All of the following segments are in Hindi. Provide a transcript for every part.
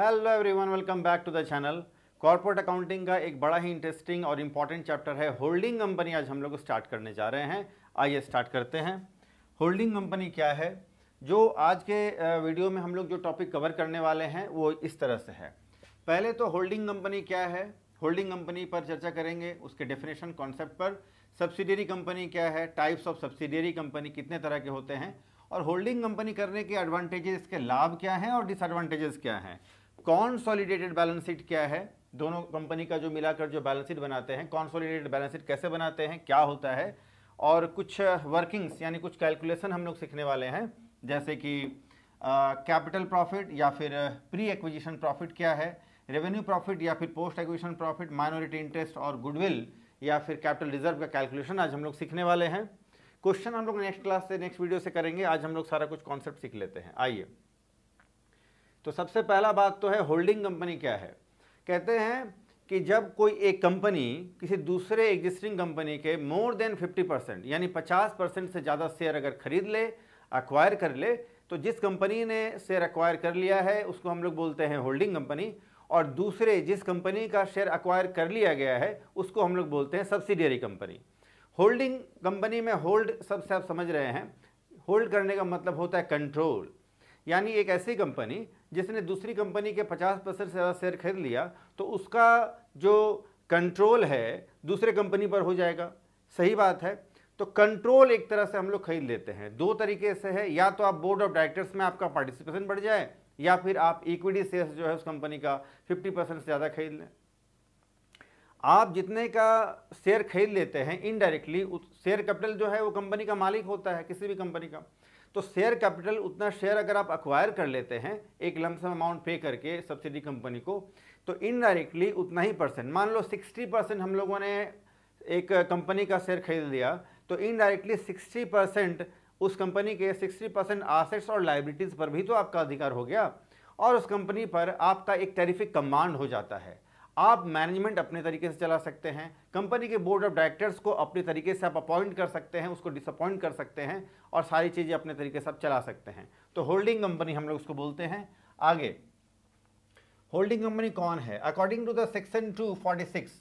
Hello everyone welcome back to the channel corporate accounting का एक बड़ा ही इंटरेस्टिंग और इम्पॉर्टेंट चैप्टर है होल्डिंग कंपनी आज हम लोग स्टार्ट करने जा रहे हैं आइए स्टार्ट करते हैं होल्डिंग कंपनी क्या है जो आज के वीडियो में हम लोग जो टॉपिक कवर करने वाले हैं वो इस तरह से है पहले तो होल्डिंग कंपनी क्या है होल्डिंग कंपनी पर चर्चा करेंगे उसके डेफिनेशन कॉन्सेप्ट पर सब्सिडियरी कंपनी क्या है टाइप्स ऑफ सब्सिडियरी कंपनी कितने तरह के होते हैं और होल्डिंग कंपनी करने के एडवांटेजेस के लाभ क्या हैं और डिसएडवांटेजेस क्या हैं कॉन्सॉलिडेटेड बैलेंस शीट क्या है दोनों कंपनी का जो मिलाकर जो बैलेंस शीट बनाते हैं कॉन्सोलिडेटेड बैलेंस शीट कैसे बनाते हैं क्या होता है और कुछ वर्किंग्स यानी कुछ कैलकुलेशन हम लोग सीखने वाले हैं जैसे कि कैपिटल प्रॉफिट या फिर प्री एक्विजिशन प्रॉफिट क्या है रेवेन्यू प्रॉफिट या फिर post acquisition profit minority interest और गुडविल या फिर कैपिटल रिजर्व का कैलकुलेशन आज हम लोग सीखने वाले हैं क्वेश्चन हम लोग नेक्स्ट क्लास से नेक्स्ट वीडियो से करेंगे आज हम लोग सारा कुछ कॉन्सेप्ट सीख लेते हैं आइए तो सबसे पहला बात तो है होल्डिंग कंपनी क्या है कहते हैं कि जब कोई एक कंपनी किसी दूसरे एग्जिस्टिंग कंपनी के मोर देन 50 परसेंट यानी 50 परसेंट से ज़्यादा शेयर अगर खरीद ले अक्वायर कर ले तो जिस कंपनी ने शेयर अक्वायर कर लिया है उसको हम लोग बोलते हैं होल्डिंग कंपनी और दूसरे जिस कंपनी का शेयर अक्वायर कर लिया गया है उसको हम लोग बोलते हैं सब्सिडियरी कंपनी होल्डिंग कंपनी में होल्ड सबसे आप समझ रहे हैं होल्ड करने का मतलब होता है कंट्रोल यानी एक ऐसी कंपनी जिसने दूसरी कंपनी के 50 परसेंट से ज़्यादा शेयर खरीद लिया तो उसका जो कंट्रोल है दूसरे कंपनी पर हो जाएगा सही बात है तो कंट्रोल एक तरह से हम लोग खरीद लेते हैं दो तरीके से है या तो आप बोर्ड ऑफ डायरेक्टर्स में आपका पार्टिसिपेशन बढ़ जाए या फिर आप इक्विटी शेयर जो है उस कंपनी का 50 परसेंट से ज़्यादा खरीद लें आप जितने का शेयर खरीद लेते हैं इनडायरेक्टली उस शेयर कैपिटल जो है वो कंपनी का मालिक होता है किसी भी कंपनी का तो शेयर कैपिटल उतना शेयर अगर आप अक्वायर कर लेते हैं एक लमसम अमाउंट पे करके सब्सिडी कंपनी को तो इनडायरेक्टली उतना ही परसेंट मान लो सिक्सटी परसेंट हम लोगों ने एक कंपनी का शेयर खरीद लिया तो इनडायरेक्टली सिक्सटी परसेंट उस कंपनी के सिक्सटी परसेंट आसेट्स और लाइबिलिटीज़ पर भी तो आपका अधिकार हो गया और उस कंपनी पर आपका एक टेरिफिक कमांड हो जाता है आप मैनेजमेंट अपने तरीके से चला सकते हैं कंपनी के बोर्ड ऑफ डायरेक्टर्स को अपने तरीके से आप अपॉइंट कर सकते हैं उसको डिसअपॉइंट कर सकते हैं और सारी चीज़ें अपने तरीके से आप चला सकते हैं तो होल्डिंग कंपनी हम लोग उसको बोलते हैं आगे होल्डिंग कंपनी कौन है according to the section two forty six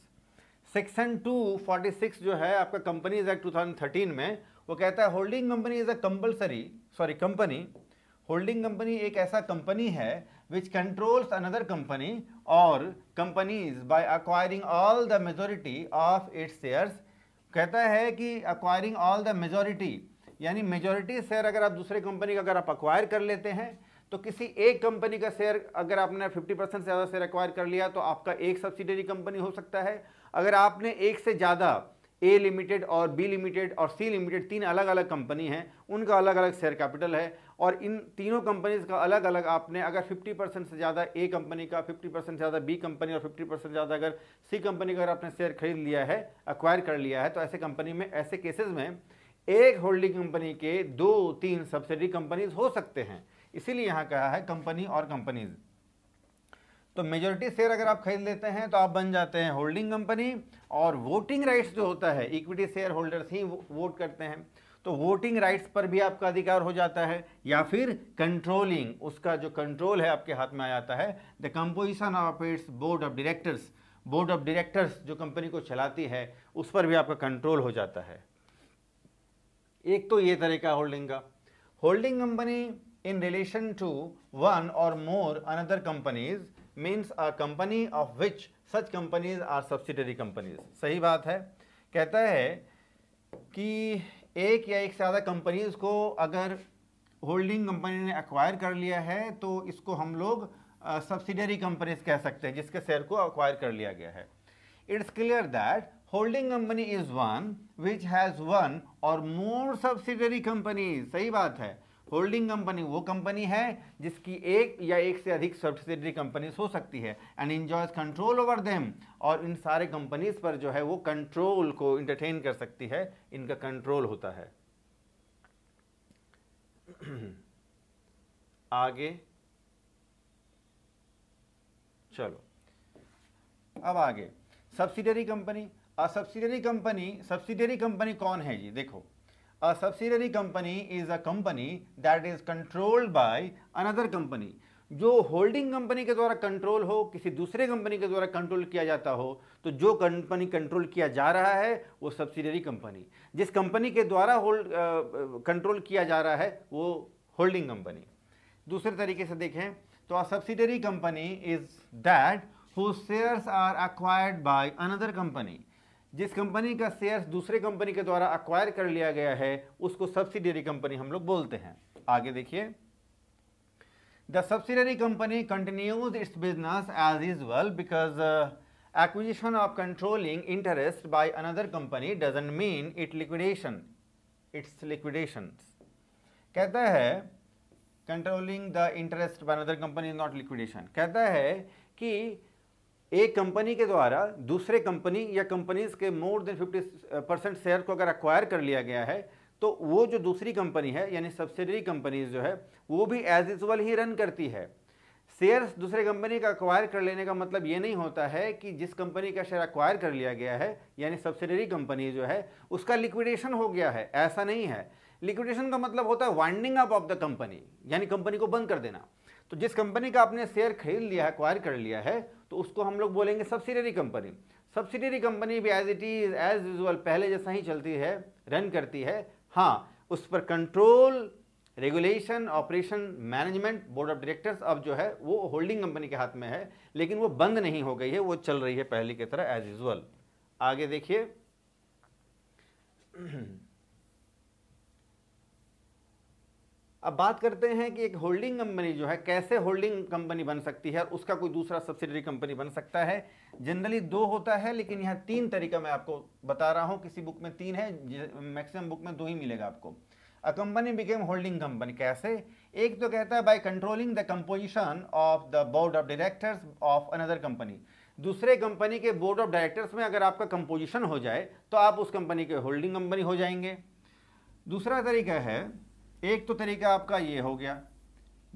section two forty six जो है आपका कंपनीज एक्ट टू थर्टीन में वो कहता है holding company is a compulsory sorry company holding company एक ऐसा कंपनी है which controls another कंपनी और companies by acquiring all the majority of its shares कहता है कि अक्वायरिंग ऑल द मेजोरिटी यानी मेजोरिटी शेयर अगर आप दूसरे कंपनी का अगर आप अक्वायर कर लेते हैं तो किसी एक कंपनी का शेयर अगर आपने 50 परसेंट से ज़्यादा शेयर अक्वायर कर लिया तो आपका एक सब्सिडरी कंपनी हो सकता है अगर आपने एक से ज़्यादा ए लिमिटेड और बी लिमिटेड और सी लिमिटेड तीन अलग अलग कंपनी हैं उनका अलग अलग शेयर कैपिटल है और इन तीनों कंपनीज का अलग अलग आपने अगर 50 परसेंट से ज़्यादा ए कंपनी का 50 परसेंट से ज़्यादा बी कंपनी और 50 परसेंट ज़्यादा अगर सी कंपनी का अगर आपने शेयर खरीद लिया है अक्वायर कर लिया है तो ऐसे कंपनी में ऐसे केसेज में एक होल्डिंग कंपनी के दो तीन सब्सिडी कंपनीज हो सकते हैं इसीलिए यहाँ कहा है कंपनी और कंपनीज़ तो मेजोरिटी शेयर अगर आप खरीद लेते हैं तो आप बन जाते हैं होल्डिंग कंपनी और वोटिंग राइट्स जो होता है इक्विटी शेयर होल्डर्स ही वोट करते हैं तो वोटिंग राइट्स पर भी आपका अधिकार हो जाता है या फिर कंट्रोलिंग उसका जो कंट्रोल है आपके हाथ में आ जाता है the composition of its board of directors board of directors जो कंपनी को चलाती है उस पर भी आपका कंट्रोल हो जाता है एक तो ये तरीका होल्डिंग का holding company in relation to one or more another companies means a company of which such companies are subsidiary companies सही बात है कहता है कि एक या एक से ज़्यादा कंपनीज को अगर होल्डिंग कंपनी ने एक्वायर कर लिया है तो इसको हम लोग सब्सिडरी कंपनीज कह सकते हैं जिसके शेयर को अक्वायर कर लिया गया है it's clear that holding company is one which has one or more subsidiary companies सही बात है होल्डिंग कंपनी वो कंपनी है जिसकी एक या एक से अधिक सब्सिडरी कंपनीज हो सकती है and enjoys control over them और इन सारे कंपनीज पर जो है वो कंट्रोल को इंटरटेन कर सकती है इनका कंट्रोल होता है आगे चलो अब आगे सब्सिडरी कंपनी और सब्सिडरी कंपनी सब्सिडरी कंपनी कौन है जी देखो a subsidiary company is a company that is controlled by another company जो होल्डिंग कंपनी के द्वारा कंट्रोल हो किसी दूसरे कंपनी के द्वारा कंट्रोल किया जाता हो तो जो कंपनी कंट्रोल किया जा रहा है वो सब्सिडरी कंपनी जिस कंपनी के द्वारा होल्ड कंट्रोल किया जा रहा है वो होल्डिंग कंपनी दूसरे तरीके से देखें तो a subsidiary company is that who shares are acquired by another company जिस कंपनी का शेयर दूसरे कंपनी के द्वारा अक्वायर कर लिया गया है उसको सब्सिडरी कंपनी हम लोग बोलते हैं आगे देखिए the subsidiary company continues its business as is well because acquisition of controlling interest by another company doesn't mean it liquidation its liquidation कहता है controlling the interest by another company is not liquidation कहता है कि एक कंपनी के द्वारा दूसरे कंपनी या कंपनीज के मोर देन 50 परसेंट शेयर को अगर एक्वायर कर लिया गया है तो वो जो दूसरी कंपनी है यानी सब्सिडरी कंपनीज जो है वो भी एज यूजल ही रन करती है शेयर्स दूसरे कंपनी का अक्वायर कर लेने का मतलब ये नहीं होता है कि जिस कंपनी का शेयर अक्वायर कर लिया गया है यानी सब्सिडरी कंपनी जो है उसका लिक्विडेशन हो गया है ऐसा नहीं है लिक्विडेशन का मतलब होता है winding up of the company यानी कंपनी को बंद कर देना तो जिस कंपनी का आपने शेयर खरीद लिया है अक्वायर कर लिया है तो उसको हम लोग बोलेंगे सब्सिडरी कंपनी सब्सिडरी कंपनी भी as it is as usual पहले जैसा ही चलती है रन करती है हाँ उस पर control regulation operation management board of directors अब जो है वो होल्डिंग कंपनी के हाथ में है लेकिन वो बंद नहीं हो गई है वो चल रही है पहले की तरह एज यूजल आगे देखिए अब बात करते हैं कि एक होल्डिंग कंपनी जो है कैसे होल्डिंग कंपनी बन सकती है और उसका कोई दूसरा सब्सिडरी कंपनी बन सकता है जनरली दो होता है लेकिन यहाँ तीन तरीका मैं आपको बता रहा हूँ किसी बुक में तीन है मैक्सिमम बुक में दो ही मिलेगा आपको a company became holding company कैसे एक तो कहता है by controlling the composition of the board of directors of another company दूसरे कंपनी के बोर्ड ऑफ डायरेक्टर्स में अगर आपका कंपोजिशन हो जाए तो आप उस कंपनी के होल्डिंग कंपनी हो जाएंगे दूसरा तरीका है एक तो तरीका आपका ये हो गया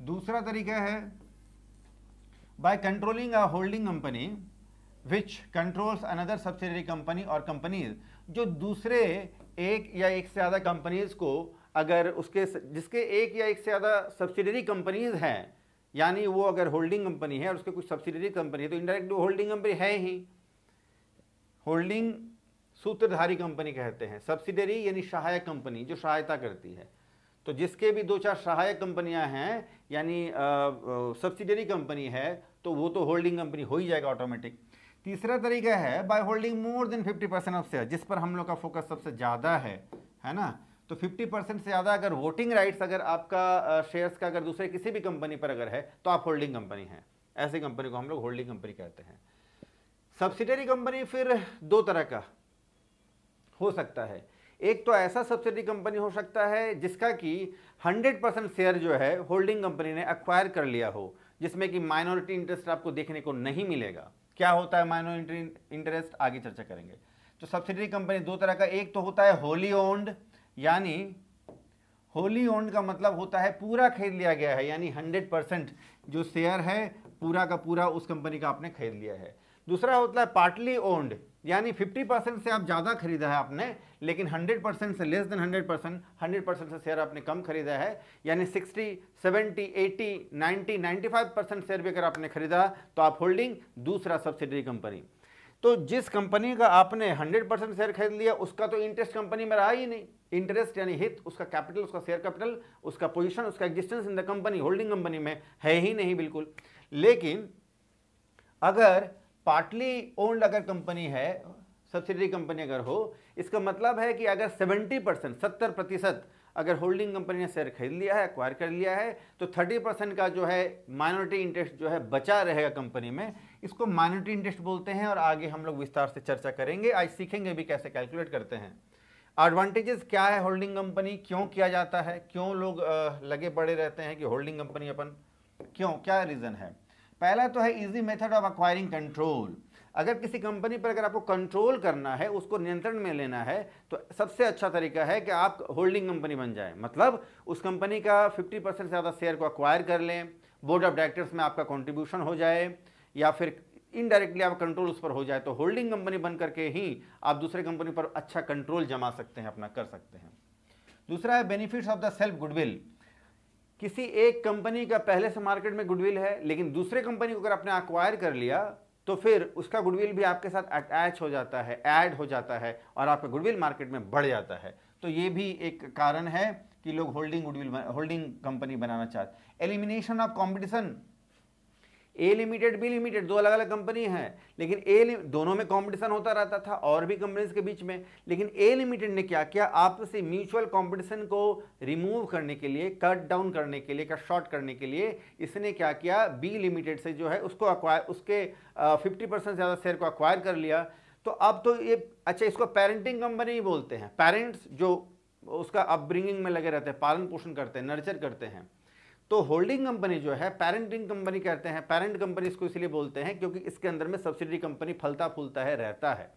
दूसरा तरीका है by controlling a holding company which controls another subsidiary company और कंपनीज जो दूसरे एक या एक से ज़्यादा कंपनीज को अगर उसके जिसके एक या एक से ज़्यादा सब्सिडरी कंपनीज हैं यानी वो अगर होल्डिंग कंपनी है और उसके कुछ सब्सिडरी कंपनी है तो इंडायरेक्ट वो होल्डिंग कंपनी है ही होल्डिंग सूत्रधारी कंपनी कहते हैं सब्सिडरी यानी सहायक कंपनी जो सहायता करती है तो जिसके भी दो चार सहायक कंपनियां हैं यानी सब्सिडरी कंपनी है तो वो तो होल्डिंग कंपनी हो ही जाएगा ऑटोमेटिक तीसरा तरीका है by holding more than 50 percent of share जिस पर हम लोग का फोकस सबसे ज़्यादा है है ना तो 50 परसेंट से ज़्यादा अगर वोटिंग राइट्स अगर आपका शेयर्स का अगर दूसरे किसी भी कंपनी पर अगर है तो आप होल्डिंग कंपनी हैं ऐसी कंपनी को हम लोग होल्डिंग कंपनी कहते हैं सब्सिडरी कंपनी फिर दो तरह का हो सकता है एक तो ऐसा सब्सिडी कंपनी हो सकता है जिसका कि 100 परसेंट शेयर जो है होल्डिंग कंपनी ने अक्वायर कर लिया हो जिसमें कि माइनॉरिटी इंटरेस्ट आपको देखने को नहीं मिलेगा क्या होता है माइनॉरिटी इंटरेस्ट आगे चर्चा करेंगे तो सब्सिडी कंपनी दो तरह का एक तो होता है होली ओन्ड यानी होली ओन्ड का मतलब होता है पूरा खरीद लिया गया है यानी हंड्रेड परसेंट जो शेयर है पूरा का पूरा उस कंपनी का आपने खरीद लिया है दूसरा होता है पार्टली ओन्ड यानी 50 परसेंट से आप ज़्यादा खरीदा है आपने लेकिन 100 परसेंट से less than 100 percent hundred percent से शेयर आपने कम खरीदा है यानी 60, 70, 80, 90, 95 परसेंट शेयर भी अगर आपने खरीदा तो आप होल्डिंग दूसरा सब्सिडरी कंपनी तो जिस कंपनी का आपने 100 परसेंट शेयर खरीद लिया उसका तो इंटरेस्ट कंपनी में रहा ही नहीं इंटरेस्ट यानी हित उसका कैपिटल उसका शेयर कैपिटल उसका पोजिशन उसका existence in the company holding company में है ही नहीं बिल्कुल लेकिन अगर पार्टली ओन्ड अगर कंपनी है सब्सिडरी कंपनी अगर हो इसका मतलब है कि अगर 70 परसेंट सत्तर प्रतिशत अगर होल्डिंग कंपनी ने शेयर खरीद लिया है एक्वायर कर लिया है तो 30 परसेंट का जो है माइनॉरिटी इंटरेस्ट जो है बचा रहेगा कंपनी में इसको माइनॉरिटी इंटरेस्ट बोलते हैं और आगे हम लोग विस्तार से चर्चा करेंगे आज सीखेंगे भी कैसे कैलकुलेट करते हैं एडवांटेजेस क्या है होल्डिंग कंपनी क्यों किया जाता है क्यों लोग लगे पड़े रहते हैं कि होल्डिंग कंपनी अपन क्यों क्या रीज़न है पहला तो है easy method of acquiring control अगर किसी कंपनी पर अगर आपको कंट्रोल करना है उसको नियंत्रण में लेना है तो सबसे अच्छा तरीका है कि आप होल्डिंग कंपनी बन जाए मतलब उस कंपनी का 50 परसेंट से ज़्यादा शेयर को अक्वायर कर लें बोर्ड ऑफ डायरेक्टर्स में आपका कंट्रीब्यूशन हो जाए या फिर इनडायरेक्टली आप कंट्रोल उस पर हो जाए तो होल्डिंग कंपनी बन करके ही आप दूसरे कंपनी पर अच्छा कंट्रोल जमा सकते हैं अपना कर सकते हैं दूसरा है benefits of the self goodwill किसी एक कंपनी का पहले से मार्केट में गुडविल है लेकिन दूसरे कंपनी को अगर आपने अक्वायर कर लिया तो फिर उसका गुडविल भी आपके साथ अटैच हो जाता है ऐड हो जाता है और आपका गुडविल मार्केट में बढ़ जाता है तो ये भी एक कारण है कि लोग होल्डिंग गुडविल होल्डिंग कंपनी बनाना चाहते elimination of competition A limited B limited दो अलग अलग कंपनी है लेकिन ए दोनों में कंपटीशन होता रहता था और भी कंपनीज के बीच में लेकिन ए लिमिटेड ने क्या किया आपसे म्यूचुअल कंपटीशन को रिमूव करने के लिए कट डाउन करने के लिए कट शॉर्ट करने के लिए इसने क्या किया बी लिमिटेड से जो है उसको अक्वायर उसके फिफ्टी परसेंट ज़्यादा शेयर को अक्वायर कर लिया तो अब तो ये अच्छा इसको पेरेंटिंग कंपनी ही बोलते हैं पेरेंट्स जो उसका अपब्रिंगिंग में लगे रहते हैं पालन पोषण करते हैं नर्चर करते हैं तो होल्डिंग कंपनी जो है पेरेंटिंग कंपनी कहते हैं पेरेंट कंपनी इसको इसलिए बोलते हैं क्योंकि इसके अंदर में सब्सिडी कंपनी फलता फूलता है रहता है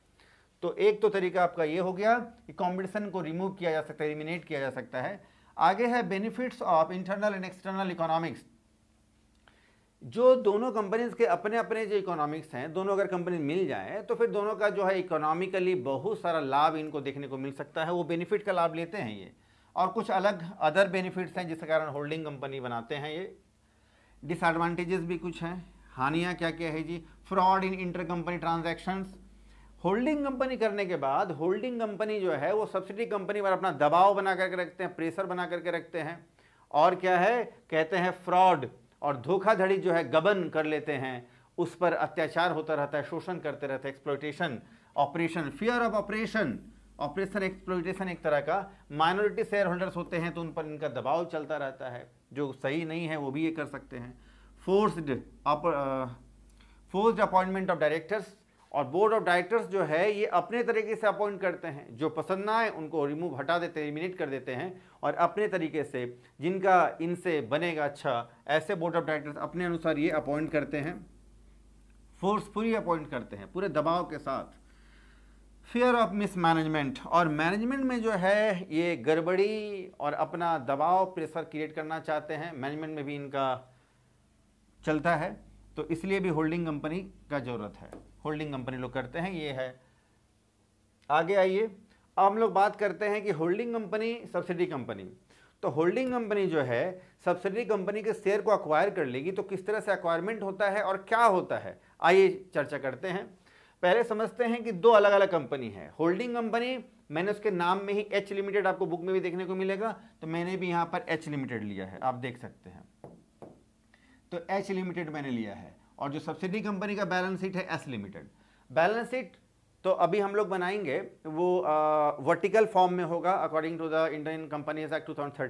तो एक तो तरीका आपका ये हो गया कि कॉम्पिटिशन को रिमूव किया जा सकता है इलिमिनेट किया जा सकता है आगे है benefits of internal and external economics जो दोनों कंपनीज के अपने अपने जो इकोनॉमिक्स हैं दोनों अगर कंपनी मिल जाए तो फिर दोनों का जो है इकोनॉमिकली बहुत सारा लाभ इनको देखने को मिल सकता है वो बेनिफिट का लाभ लेते हैं ये और कुछ अलग अदर बेनिफिट्स हैं जिसके कारण होल्डिंग कंपनी बनाते हैं ये डिसएडवांटेजेस भी कुछ हैं हानियाँ क्या क्या है जी fraud in inter company transactions holding company करने के बाद होल्डिंग कंपनी जो है वो सब्सिडी कंपनी पर अपना दबाव बना करके रखते हैं प्रेशर बना करके रखते हैं और क्या है कहते हैं फ्रॉड और धोखाधड़ी जो है गबन कर लेते हैं उस पर अत्याचार होता रहता है शोषण करते रहते हैं exploitation operation fear of operation operation exploitation एक तरह का माइनॉरिटी शेयर होल्डर्स होते हैं तो उन पर इनका दबाव चलता रहता है जो सही नहीं है वो भी ये कर सकते हैं forced forced appointment of directors और बोर्ड ऑफ डायरेक्टर्स जो है ये अपने तरीके से अपॉइंट करते हैं जो पसंद ना आए उनको रिमूव हटा देते हैं एलिमिनेट कर देते हैं और अपने तरीके से जिनका इनसे बनेगा अच्छा ऐसे बोर्ड ऑफ डायरेक्टर्स अपने अनुसार ये अपॉइंट करते हैं फोर्सफुली अपॉइंट करते हैं पूरे दबाव के साथ फेयर ऑफ मिसमैनेजमेंट और मैनेजमेंट में जो है ये गड़बड़ी और अपना दबाव प्रेशर क्रिएट करना चाहते हैं मैनेजमेंट में भी इनका चलता है तो इसलिए भी होल्डिंग कंपनी का ज़रूरत है होल्डिंग कंपनी लोग करते हैं ये है आगे आइए अब हम लोग बात करते हैं कि होल्डिंग कंपनी सब्सिडी कंपनी तो होल्डिंग कंपनी जो है सब्सिडी कंपनी के शेयर को अक्वायर कर लेगी तो किस तरह से अक्वायरमेंट होता है और क्या होता है आइए चर्चा करते हैं पहले समझते हैं कि दो अलग अलग कंपनी है होल्डिंग कंपनी मैंने उसके नाम में ही एच लिमिटेड आपको बुक में भी देखने को मिलेगा तो मैंने भी यहां पर एच लिमिटेड लिया है आप देख सकते हैं तो एच लिमिटेड मैंने लिया है और जो सब्सिडी कंपनी का बैलेंस शीट है एस लिमिटेड बैलेंस शीट तो अभी हम लोग बनाएंगे वो वर्टिकल फॉर्म में होगा according to the Indian company act two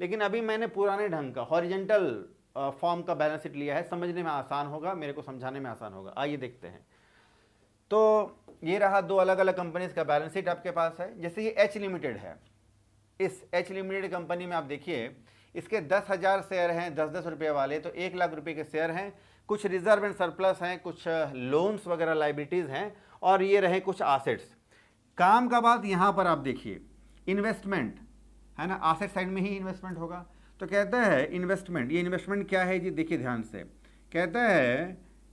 लेकिन अभी मैंने पुराने ढंग का हॉरिजेंटल फॉर्म का बैलेंस शीट लिया है समझने में आसान होगा मेरे को समझाने में आसान होगा आइए देखते हैं तो ये रहा दो अलग अलग कंपनीज का बैलेंस शीट आपके पास है जैसे ये एच लिमिटेड है इस एच लिमिटेड कंपनी में आप देखिए इसके दस हज़ार शेयर हैं दस दस रुपये वाले तो एक लाख रुपये के शेयर हैं कुछ रिजर्व एंड सरप्लस हैं कुछ लोन्स वगैरह लाइबिलिटीज़ हैं और ये रहे कुछ आसेट्स काम का बात यहाँ पर आप देखिए इन्वेस्टमेंट है ना आसेट साइड में ही इन्वेस्टमेंट होगा तो कहता है इन्वेस्टमेंट ये इन्वेस्टमेंट क्या है जी देखिए ध्यान से कहता है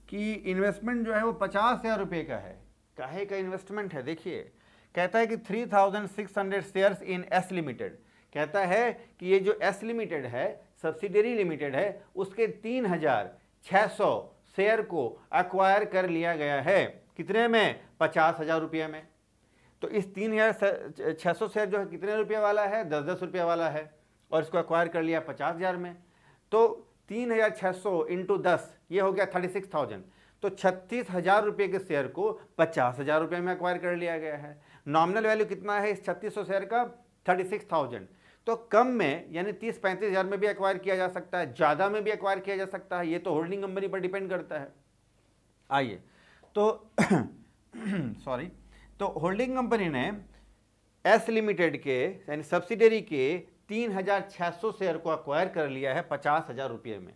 कि इन्वेस्टमेंट जो है वो पचास हज़ार रुपये का है काहे का इन्वेस्टमेंट है देखिए कहता है कि three thousand six hundred shares in S limited कहता है कि ये जो एस लिमिटेड है सब्सिडरी लिमिटेड है उसके तीन हज़ार छः सौ शेयर को एक्वायर कर लिया गया है कितने में पचास हज़ार रुपये में तो इस तीन हज़ार छः सौ शेयर जो है कितने रुपये वाला है दस दस रुपये वाला है और इसको एक्वायर कर लिया पचास हज़ार में तो तीन हज़ार छः सौ इंटू दस ये हो गया थर्टी सिक्स थाउजेंड तो छत्तीस हज़ार रुपये के शेयर को पचास हज़ार रुपये में अक्वायर कर लिया गया है नॉमिनल वैल्यू कितना है इस छत्तीस सौ शेयर का थर्टी सिक्स थाउजेंड तो कम में यानी तीस पैंतीस हज़ार में भी अक्वायर किया जा सकता है ज़्यादा में भी अक्वायर किया जा सकता है ये तो होल्डिंग कंपनी पर डिपेंड करता है आइए तो सॉरी तो होल्डिंग कंपनी ने एस लिमिटेड के यानी सब्सिडरी के 3,600 शेयर को अक्वायर कर लिया है पचास हजार रुपये में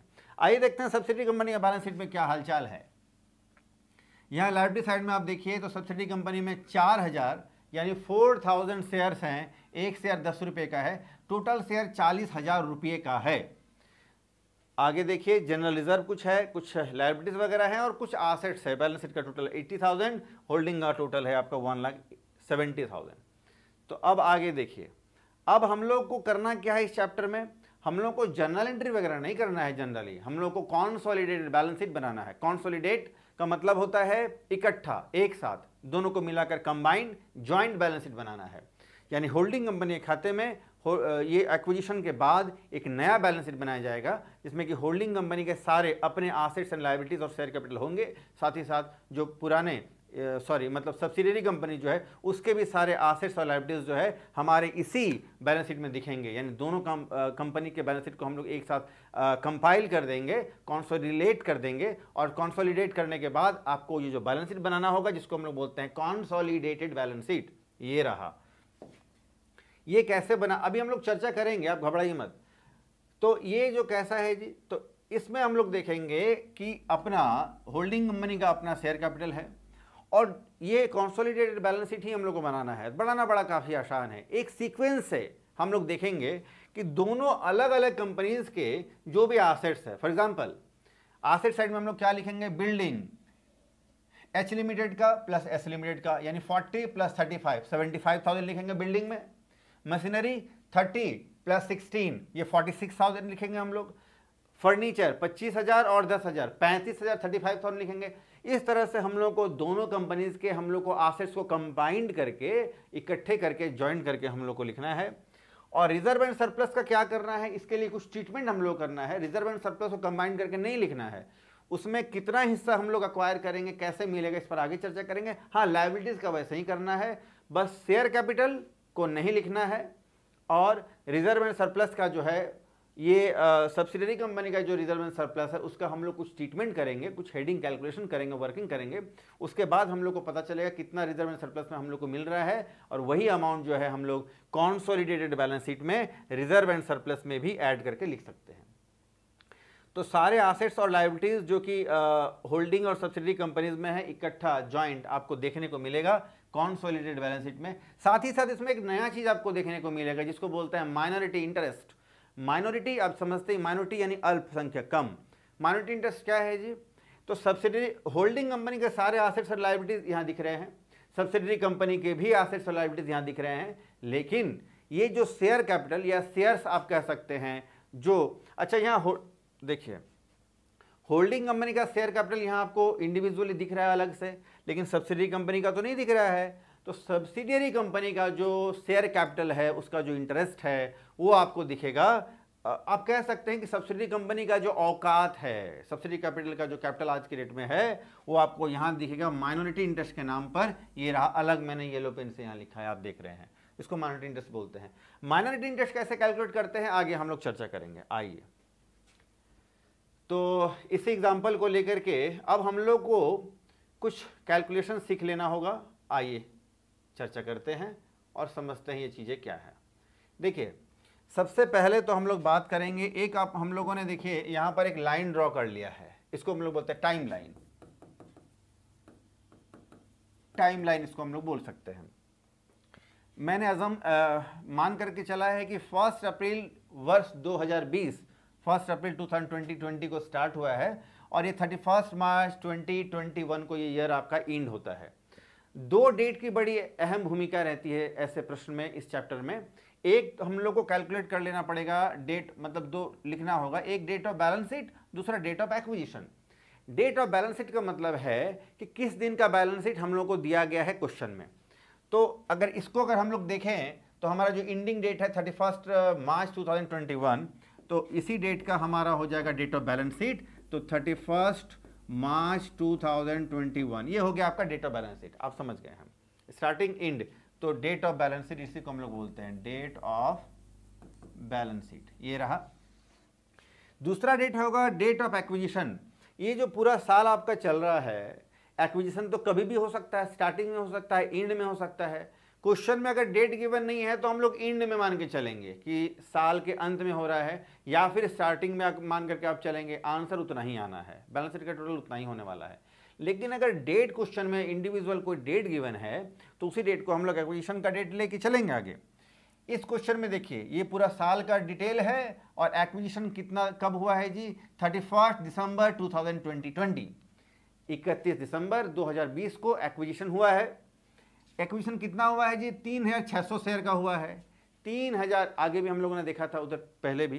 आइए देखते हैं सब्सिडी कंपनी का बैलेंस शीट में क्या हालचाल है यहाँ लाइब्रेरी साइड में आप देखिए तो सब्सिडी कंपनी में चार हजार यानी फोर थाउजेंड शेयर्स हैं एक शेयर दस रुपये का है टोटल शेयर चालीस हजार रुपये का है आगे देखिए जनरल रिजर्व कुछ है कुछ लाइब्रेटीज वगैरह हैं और कुछ आसेट्स है बैलेंस शीट का टोटल एट्टी थाउजेंड होल्डिंग का टोटल है आपका वन लाख सेवेंटी थाउजेंड तो अब आगे देखिए अब हम लोग को करना क्या है इस चैप्टर में हम लोग को जनरल एंट्री वगैरह नहीं करना है जनरली हम लोग को कॉन्सोलिडेटेड बैलेंस शीट बनाना है कॉन्सोलिडेट का मतलब होता है इकट्ठा एक साथ दोनों को मिलाकर कंबाइंड ज्वाइंट बैलेंस शीट बनाना है यानी होल्डिंग कंपनी के खाते में ये एक्विजिशन के बाद एक नया बैलेंस शीट बनाया जाएगा जिसमें कि होल्डिंग कंपनी के सारे अपने आसेट्स एंड लाइबिलिटीज़ और शेयर कैपिटल होंगे साथ ही साथ जो पुराने सॉरी मतलब सब्सिडरी कंपनी जो है उसके भी सारे आसेट्स और लाइबिलिटीज़ जो है हमारे इसी बैलेंस शीट में दिखेंगे यानी दोनों कंपनी के बैलेंस शीट को हम लोग एक साथ कंपाइल कर देंगे कॉन्सोलिडेट कर देंगे और कॉन्सोलिडेट करने के बाद आपको ये जो बैलेंस शीट बनाना होगा जिसको हम लोग बोलते हैं कॉन्सोलिडेटेड बैलेंस शीट ये रहा ये कैसे बना अभी हम लोग चर्चा करेंगे आप घबराइए मत तो ये जो कैसा है जी तो इसमें हम लोग देखेंगे कि अपना होल्डिंग कंपनी का अपना शेयर कैपिटल है और ये कॉन्सोलिडेटेड बैलेंस शीट ही हम लोग को बनाना है बनाना बड़ा काफ़ी आसान है एक सीक्वेंस से हम लोग देखेंगे कि दोनों अलग अलग कंपनीज के जो भी आसेट्स है फॉर एग्जाम्पल आसेट साइड में हम लोग क्या लिखेंगे बिल्डिंग एच लिमिटेड का प्लस एस लिमिटेड का यानी forty plus thirty five seventy five thousand लिखेंगे बिल्डिंग में मशीनरी थर्टी प्लस सिक्सटीन ये फोर्टी सिक्स थाउजेंड लिखेंगे हम लोग फर्नीचर पच्चीस हज़ार और दस हज़ार पैंतीस हज़ार थर्टी फाइव थाउजेंड लिखेंगे इस तरह से हम लोग को दोनों कंपनीज के हम लोग को आसेट्स को कंबाइंड करके इकट्ठे करके ज्वाइंट करके हम लोग को लिखना है और रिजर्व एंड सरप्लस का क्या करना है इसके लिए कुछ ट्रीटमेंट हम लोग करना है रिजर्व एंड सरप्लस को कंबाइंड करके नहीं लिखना है उसमें कितना हिस्सा हम लोग अक्वायर करेंगे कैसे मिलेगा इस पर आगे चर्चा करेंगे हाँ लाइबिलिटीज़ का वैसे ही करना है बस शेयर कैपिटल को नहीं लिखना है और रिजर्व एंड सरप्लस का जो है ये सब्सिडरी कंपनी का जो रिजर्व एंड सरप्लस है उसका हम लोग कुछ ट्रीटमेंट करेंगे कुछ हेडिंग कैलकुलेशन करेंगे वर्किंग करेंगे उसके बाद हम लोग को पता चलेगा कितना रिजर्व एंड सरप्लस में हम लोग को मिल रहा है और वही अमाउंट जो है हम लोग कॉन्सोलिडेटेड बैलेंस शीट में रिजर्व एंड सरप्लस में भी ऐड करके लिख सकते हैं तो सारे आसेट्स और लाइबिलिटीज़ जो कि होल्डिंग और सब्सिडरी कंपनीज में है इकट्ठा ज्वाइंट आपको देखने को मिलेगा कॉन्सोलिडेटेड बैलेंस शीट में साथ ही साथ इसमें एक नया चीज़ आपको देखने को मिलेगा जिसको बोलते हैं माइनॉरिटी इंटरेस्ट माइनॉरिटी आप समझते हैं माइनॉरिटी यानी अल्पसंख्यक कम माइनॉरिटी इंटरेस्ट क्या है जी तो सब्सिडरी होल्डिंग कंपनी के सारे आसेट्स और लाइबिलिटीज़ यहाँ दिख रहे हैं सब्सिडरी कंपनी के भी आसेट्स और लाइबिलिटीज़ यहाँ दिख रहे हैं लेकिन ये जो शेयर कैपिटल या शेयर्स आप कह सकते हैं जो अच्छा यहाँ हो देखिए होल्डिंग कंपनी का शेयर कैपिटल यहाँ आपको इंडिविजुअली दिख रहा है अलग से लेकिन सब्सिडी कंपनी का तो नहीं दिख रहा है तो सब्सिडियरी कंपनी का जो शेयर कैपिटल है उसका जो इंटरेस्ट है वो आपको दिखेगा आप कह सकते हैं कि सब्सिडी कंपनी का जो औकात है सब्सिडी कैपिटल का जो कैपिटल आज के डेट में है वो आपको यहाँ दिखेगा माइनॉरिटी इंटरेस्ट के नाम पर ये रहा अलग मैंने येलो पेन से यहाँ लिखा है आप देख रहे हैं इसको माइनॉरिटी इंटरेस्ट बोलते हैं माइनॉरिटी इंटरेस्ट कैसे कैलकुलेट करते हैं आगे हम लोग चर्चा करेंगे आइए तो इसी एग्जाम्पल को लेकर के अब हम लोग को कुछ कैलकुलेशन सीख लेना होगा आइए चर्चा करते हैं और समझते हैं ये चीज़ें क्या है देखिए सबसे पहले तो हम लोग बात करेंगे एक आप हम लोगों ने देखिए यहाँ पर एक लाइन ड्रॉ कर लिया है इसको हम लोग बोलते हैं टाइम लाइन टाइम लाइन इसको हम लोग बोल सकते हैं मैंने अजम मान करके चला है कि फर्स्ट अप्रैल वर्ष 2020 हज़ार बीस फर्स्ट अप्रैल टू को स्टार्ट हुआ है और ये थर्टी मार्च 2021 को ये ईयर आपका इंड होता है दो डेट की बड़ी अहम भूमिका रहती है ऐसे प्रश्न में इस चैप्टर में एक हम लोग को कैलकुलेट कर लेना पड़ेगा डेट मतलब दो लिखना होगा एक डेट ऑफ बैलेंस शीट दूसरा date of acquisition date of balance sheet का मतलब है कि किस दिन का बैलेंस शीट हम लोग को दिया गया है क्वेश्चन में तो अगर इसको अगर हम लोग देखें तो हमारा जो इंडिंग डेट है thirty first March two thousand twenty one तो इसी डेट का हमारा हो जाएगा डेट ऑफ बैलेंस शीट तो थर्टी फर्स्ट मार्च 2021 ये हो गया आपका डेट ऑफ बैलेंस शीट आप समझ गए हम स्टार्टिंग एंड तो डेट ऑफ बैलेंस शीट इसी को हम लोग बोलते हैं डेट ऑफ बैलेंस शीट ये रहा दूसरा डेट होगा डेट ऑफ एक्विजिशन ये जो पूरा साल आपका चल रहा है एक्विजिशन तो कभी भी हो सकता है स्टार्टिंग में हो सकता है एंड में हो सकता है क्वेश्चन में अगर डेट गिवन नहीं है तो हम लोग इंड में मान के चलेंगे कि साल के अंत में हो रहा है या फिर स्टार्टिंग में मान करके आप चलेंगे आंसर उतना ही आना है बैलेंस का टोटल उतना ही होने वाला है लेकिन अगर डेट क्वेश्चन में इंडिविजुअल कोई डेट गिवन है तो उसी डेट को हम लोग एक्विजिशन का डेट लेके चलेंगे आगे इस क्वेश्चन में देखिए ये पूरा साल का डिटेल है और एक्विजिशन कितना कब हुआ है जी thirty first December two thousand twenty twenty इकतीस दिसंबर दो को एक्विजिशन हुआ है एक्विशन कितना हुआ है जी तीन हज़ार छः सौ शेयर का हुआ है तीन हज़ार आगे भी हम लोगों ने देखा था उधर पहले भी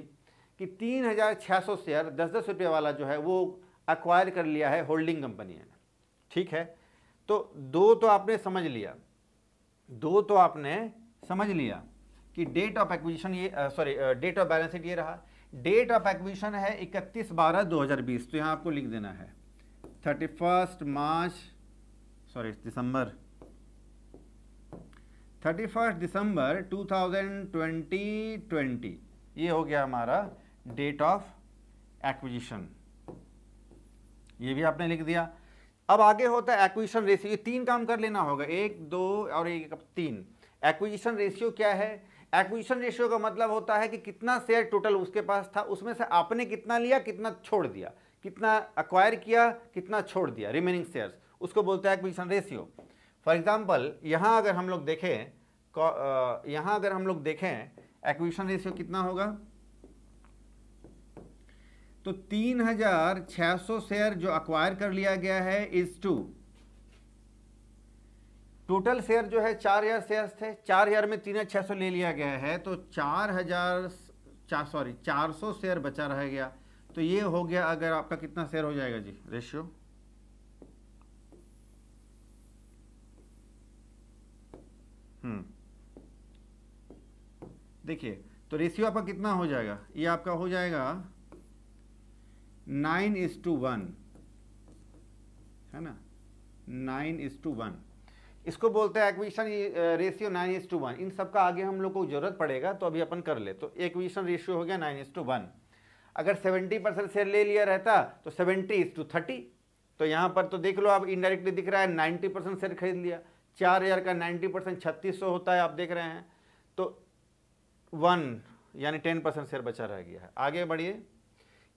कि तीन हज़ार छः सौ शेयर दस दस रुपये वाला जो है वो एक्वायर कर लिया है होल्डिंग कंपनी ने ठीक है तो दो तो आपने समझ लिया दो तो आपने समझ लिया कि डेट ऑफ एक्विजिशन ये sorry date of balance sheet ये रहा डेट ऑफ एक्विजिशन है इकतीस बारह दो हज़ार बीस तो यहाँ आपको लिख देना है thirty first March sorry December thirty first December two thousand twenty twenty ये हो गया हमारा डेट ऑफ एक्विजिशन ये भी आपने लिख दिया अब आगे होता है एक्विजिशन रेशियो ये तीन काम कर लेना होगा एक दो और एक तीन एक्विजिशन रेशियो क्या है एक्विजिशन रेशियो का मतलब होता है कि कितना शेयर टोटल उसके पास था उसमें से आपने कितना लिया कितना छोड़ दिया कितना अक्वायर किया कितना छोड़ दिया रिमेनिंग शेयर्स उसको बोलते हैं एक्विजिशन रेशियो फॉर एग्जाम्पल यहाँ अगर हम लोग देखें यहाँ अगर हम लोग देखें एक्विशन रेशियो कितना होगा तो 3,600 शेयर जो अक्वायर कर लिया गया है इज टू टोटल शेयर जो है चार हजार शेयर थे चार हजार में तीन सौ ले लिया गया है तो चार हजार चार सॉरी चार सौ शेयर बचा रह गया तो ये हो गया अगर आपका कितना शेयर हो जाएगा जी रेशियो हम्म। देखिए तो रेशियो आपका कितना हो जाएगा ये आपका हो जाएगा नाइन इज टू वन है ना नाइन इज टू वन इसको बोलते हैं acquisition ratio nine is to one इन सब का आगे हम लोग को जरूरत पड़ेगा तो अभी अपन कर ले तो एक्विशन रेशियो हो गया नाइन इज टू वन अगर सेवेंटी परसेंट शेयर ले लिया रहता तो सेवेंटी इज टू थर्टी तो यहाँ पर तो देख लो आप इनडायरेक्टली दिख रहा है नाइन्टी परसेंट शेयर खरीद लिया चार हज़ार का नाइन्टी परसेंट छत्तीस सौ होता है आप देख रहे हैं तो वन यानी टेन परसेंट शेयर बचा रह गया है आगे बढ़िए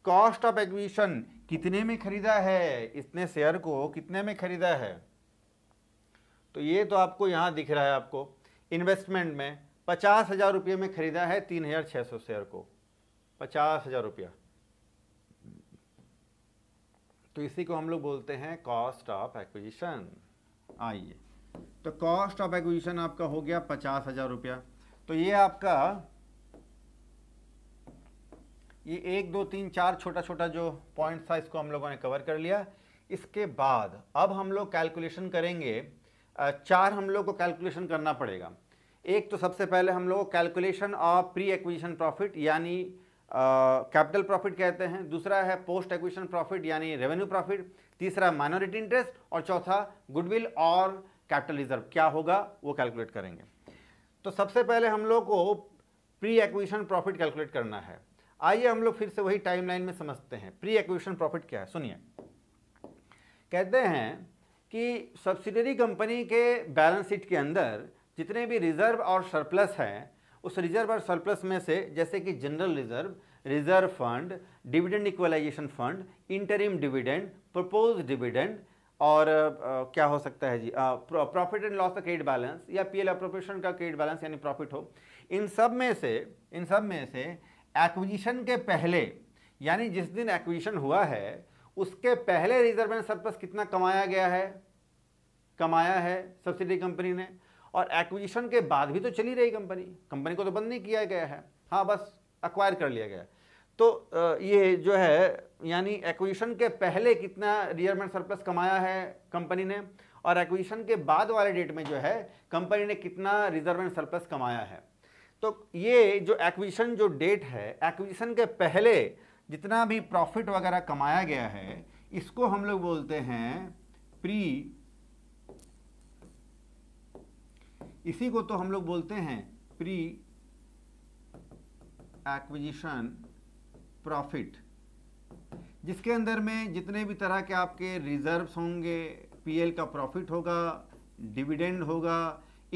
कॉस्ट ऑफ एक्विशन कितने में खरीदा है इतने शेयर को कितने में खरीदा है तो ये तो आपको यहाँ दिख रहा है आपको इन्वेस्टमेंट में पचास हज़ार रुपये में खरीदा है तीन हज़ार छः सौ शेयर को पचास हज़ार रुपया तो इसी को हम लोग बोलते हैं कॉस्ट ऑफ एक्विजिशन आइए तो कॉस्ट ऑफ एक्विजिशन आपका हो गया पचास हजार रुपया तो ये आपका ये एक दो तीन चार छोटा छोटा जो पॉइंट था इसको हम लोगों ने कवर कर लिया इसके बाद अब हम लोग कैलकुलेशन करेंगे चार हम लोग को कैलकुलेशन करना पड़ेगा एक तो सबसे पहले हम लोग calculation of pre acquisition profit यानी कैपिटल प्रॉफिट कहते हैं दूसरा है पोस्ट एक्विजिशन प्रॉफिट यानी रेवेन्यू प्रॉफिट तीसरा माइनॉरिटी इंटरेस्ट और चौथा गुडविल और कैपिटल रिजर्व क्या होगा वो कैलकुलेट करेंगे तो सबसे पहले हम लोग को प्री एक्विशन प्रॉफिट कैलकुलेट करना है आइए हम लोग फिर से वही टाइमलाइन में समझते हैं प्री एक्विशन प्रॉफिट क्या है सुनिए कहते हैं कि सब्सिडरी कंपनी के बैलेंस शीट के अंदर जितने भी रिजर्व और सरप्लस हैं उस रिजर्व और सरप्लस में से जैसे कि general reserve reserve fund dividend equalisation fund interim dividend propose dividend और आ, क्या हो सकता है जी प्रॉफिट एंड लॉस का क्रेडिट बैलेंस या पी एल का क्रेडिट बैलेंस यानी प्रॉफिट हो इन सब में से इन सब में से एक्विजिशन के पहले यानी जिस दिन एक्विजिशन हुआ है उसके पहले रिजर्व बैंक कितना कमाया गया है कमाया है सब्सिडी कंपनी ने और एक्विजिशन के बाद भी तो चली रही कंपनी कंपनी को तो बंद नहीं किया गया है हाँ बस अक्वायर कर लिया गया तो ये जो है यानी एक्विशन के पहले कितना रियरमेंट सरप्लस कमाया है कंपनी ने और एक्विशन के बाद वाले डेट में जो है कंपनी ने कितना रिजर्व एंड सरप्लस कमाया है तो ये जो एक्विशन जो डेट है एक्विशन के पहले जितना भी प्रॉफिट वगैरह कमाया गया है इसको हम लोग बोलते हैं प्री इसी को तो हम लोग बोलते हैं प्री एक्विजिशन प्रॉफिट जिसके अंदर में जितने भी तरह के आपके रिजर्व्स होंगे पीएल का प्रॉफिट होगा डिविडेंड होगा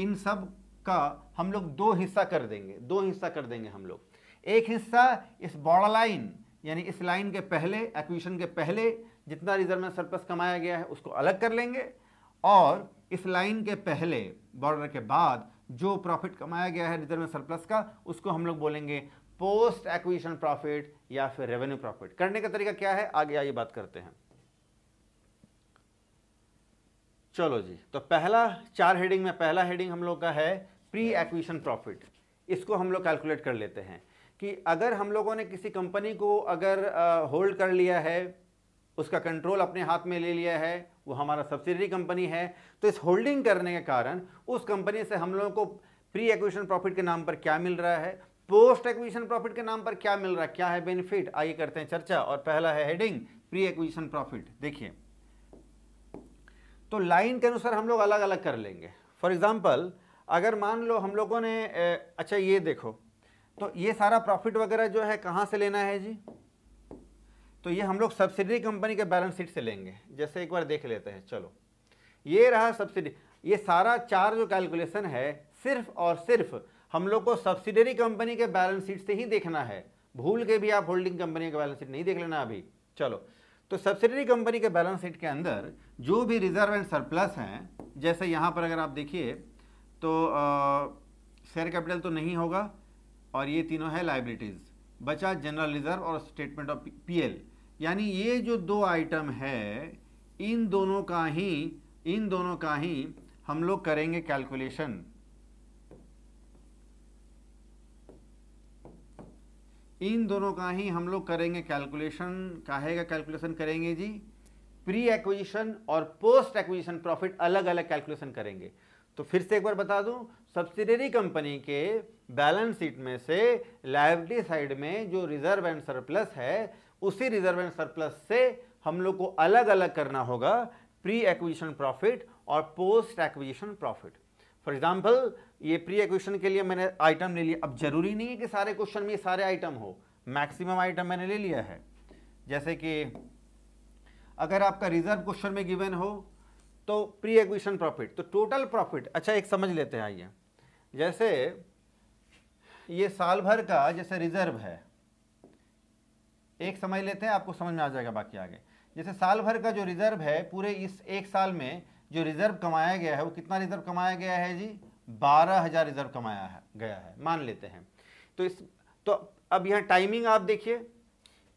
इन सब का हम लोग दो हिस्सा कर देंगे दो हिस्सा कर देंगे हम लोग एक हिस्सा इस बॉर्डर लाइन यानी इस लाइन के पहले एक्विशन के पहले जितना रिजर्व में सरप्लस कमाया गया है उसको अलग कर लेंगे और इस लाइन के पहले बॉर्डर के बाद जो प्रॉफिट कमाया गया है रिजर्व में सरप्लस का उसको हम लोग बोलेंगे पोस्ट एक्विजिशन प्रॉफिट या फिर रेवेन्यू प्रॉफिट करने का तरीका क्या है आगे आइए बात करते हैं चलो जी तो पहला चार हेडिंग में पहला हेडिंग हम लोग का है प्री एक्विजिशन प्रॉफिट इसको हम लोग कैलकुलेट कर लेते हैं कि अगर हम लोगों ने किसी कंपनी को अगर होल्ड कर लिया है उसका कंट्रोल अपने हाथ में ले लिया है वो हमारा सब्सिडरी कंपनी है तो इस होल्डिंग करने के कारण उस कंपनी से हम लोगों को प्री एक्विजिशन प्रॉफिट के नाम पर क्या मिल रहा है पोस्ट एक्विजिशन प्रॉफिट के नाम पर क्या मिल रहा है क्या है बेनिफिट आइए करते हैं चर्चा और पहला है हेडिंग प्री एक्विजिशन प्रॉफिट देखिए तो लाइन के अनुसार हम लोग अलग अलग कर लेंगे फॉर एग्जाम्पल अगर मान लो हम लोगों ने अच्छा ये देखो तो ये सारा प्रॉफिट वगैरह जो है कहाँ से लेना है जी तो ये हम लोग सब्सिडरी कंपनी के बैलेंस शीट से लेंगे जैसे एक बार देख लेते हैं चलो ये रहा सब्सिडी ये सारा चार जो कैलकुलेशन है सिर्फ और सिर्फ हम लोग को सब्सिडरी कंपनी के बैलेंस शीट से ही देखना है भूल के भी आप होल्डिंग कंपनी का बैलेंस शीट नहीं देख लेना अभी चलो तो सब्सिडरी कंपनी के बैलेंस शीट के अंदर जो भी रिजर्व एंड सरप्लस हैं जैसे यहाँ पर अगर आप देखिए तो शेयर कैपिटल तो नहीं होगा और ये तीनों है लाइबिलिटीज़ बचा जनरल रिजर्व और स्टेटमेंट ऑफ पीएल यानी ये जो दो आइटम है इन दोनों का ही इन दोनों का ही हम लोग करेंगे कैलकुलेशन इन दोनों का ही हम लोग करेंगे कैलकुलेशन काहे का कैलकुलेशन करेंगे जी प्री एक्विजिशन और पोस्ट एक्विजिशन प्रॉफिट अलग अलग कैलकुलेशन करेंगे तो फिर से एक बार बता दूं सब्सिडरी कंपनी के बैलेंस शीट में से लाइबिलिटी साइड में जो रिजर्व एंड सरप्लस है उसी रिजर्व एंड सरप्लस से हम लोग को अलग अलग करना होगा प्री एक्विजिशन प्रॉफिट और post acquisition profit for example ये प्री एक्वेशन के लिए मैंने आइटम ले लिया अब जरूरी नहीं है कि सारे क्वेश्चन में ये सारे आइटम हो मैक्सिमम आइटम मैंने ले लिया है जैसे कि अगर आपका रिजर्व क्वेश्चन में गिवन हो तो प्री एक्विशन प्रॉफिट तो टोटल प्रॉफिट अच्छा एक समझ लेते हैं आइए जैसे ये साल भर का जैसे रिजर्व है एक समझ लेते हैं आपको समझ में आ जाएगा बाकी आगे जैसे साल भर का जो रिजर्व है पूरे इस एक साल में जो रिजर्व कमाया गया है वो कितना रिजर्व कमाया गया है जी बारह हजार रिजर्व कमाया है गया है मान लेते हैं तो इस तो अब यहाँ टाइमिंग आप देखिए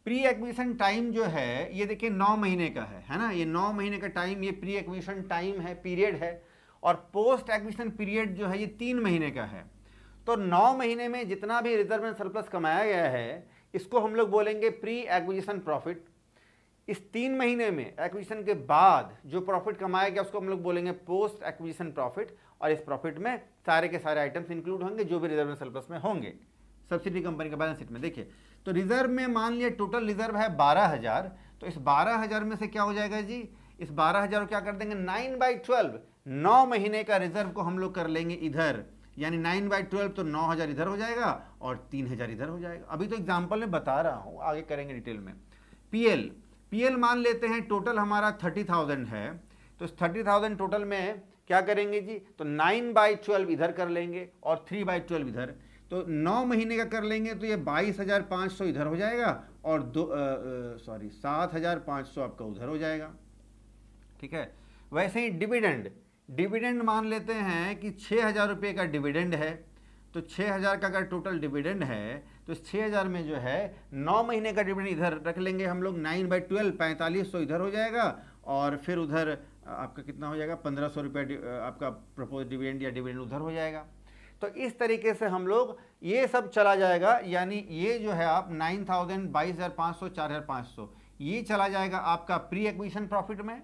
प्री एक्विशन टाइम जो है ये देखिए नौ महीने का है है ना ये नौ महीने का टाइम ये प्री एक्विशन टाइम है पीरियड है और पोस्ट एक्विशन पीरियड जो है ये तीन महीने का है तो नौ महीने में जितना भी रिजर्व एंड सरप्लस कमाया गया है इसको हम लोग बोलेंगे प्री एक्विजिशन प्रॉफिट इस तीन महीने में एक्विजिशन के बाद जो प्रॉफिट कमाया गया उसको हम लोग बोलेंगे पोस्ट एक्विजिशन प्रॉफिट और इस प्रॉफिट में सारे के सारे आइटम्स इंक्लूड होंगे जो भी रिजर्व में सरप्लस में होंगे सब्सिडी कंपनी के बैलेंस शीट में देखिए तो रिजर्व में मान लिया टोटल रिजर्व है बारह हज़ार तो इस बारह हज़ार में से क्या हो जाएगा जी इस बारह हज़ार क्या कर देंगे नाइन बाई ट्वेल्व नौ महीने का रिजर्व को हम लोग कर लेंगे इधर यानी नाइन बाई ट्वेल्व तो नौ हज़ार इधर हो जाएगा और तीन हज़ार इधर हो जाएगा अभी तो एग्जाम्पल में बता रहा हूँ आगे करेंगे डिटेल में पी एल पीएल मान लेते हैं टोटल हमारा थर्टी थाउजेंड है तो थर्टी थाउजेंड टोटल में क्या करेंगे जी तो नाइन बाई ट्वेल्व इधर कर लेंगे और थ्री बाई ट्वेल्व इधर तो नौ महीने का कर लेंगे तो ये बाईस हज़ार पाँच सौ इधर हो जाएगा और दो सॉरी सात हज़ार पाँच सौ आपका उधर हो जाएगा ठीक है वैसे ही डिविडेंड डिविडेंड मान लेते हैं कि छः हज़ार रुपये का डिविडेंड है तो 6000 का अगर टोटल डिविडेंड है तो इस 6000 में जो है नौ महीने का डिविडेंड इधर रख लेंगे हम लोग नाइन बाई ट्वेल्व पैंतालीस सौ तो इधर हो जाएगा और फिर उधर आपका कितना हो जाएगा पंद्रह सौ रुपये आपका प्रपोज डिविडेंड या डिविडेंड उधर हो जाएगा तो इस तरीके से हम लोग ये सब चला जाएगा यानी ये जो है आप नाइन थाउजेंड बाईस हज़ार पाँच सौ चार हज़ार पाँच सौ ये चला जाएगा आपका प्री एक्विशन प्रॉफिट में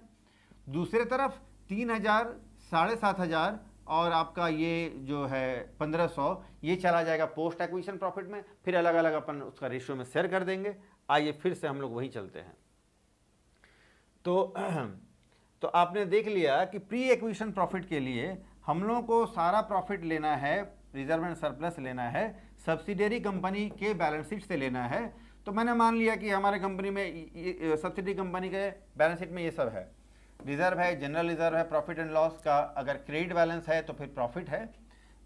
दूसरे तरफ तीन हज़ार साढ़े सात हज़ार और आपका ये जो है 1500 ये चला जाएगा पोस्ट एक्विशन प्रॉफिट में फिर अलग अलग अपन उसका रेशियो में शेयर कर देंगे आइए फिर से हम लोग वहीं चलते हैं तो तो आपने देख लिया कि प्री एक्विशन प्रॉफिट के लिए हम लोगों को सारा प्रॉफिट लेना है रिजर्व एंड सरप्लस लेना है सब्सिडरी कंपनी के बैलेंस शीट से लेना है तो मैंने मान लिया कि हमारे कंपनी में सब्सिडी कंपनी के बैलेंस शीट में ये सब है रिजर्व है जनरल रिजर्व है प्रॉफिट एंड लॉस का अगर क्रेडिट बैलेंस है तो फिर प्रॉफिट है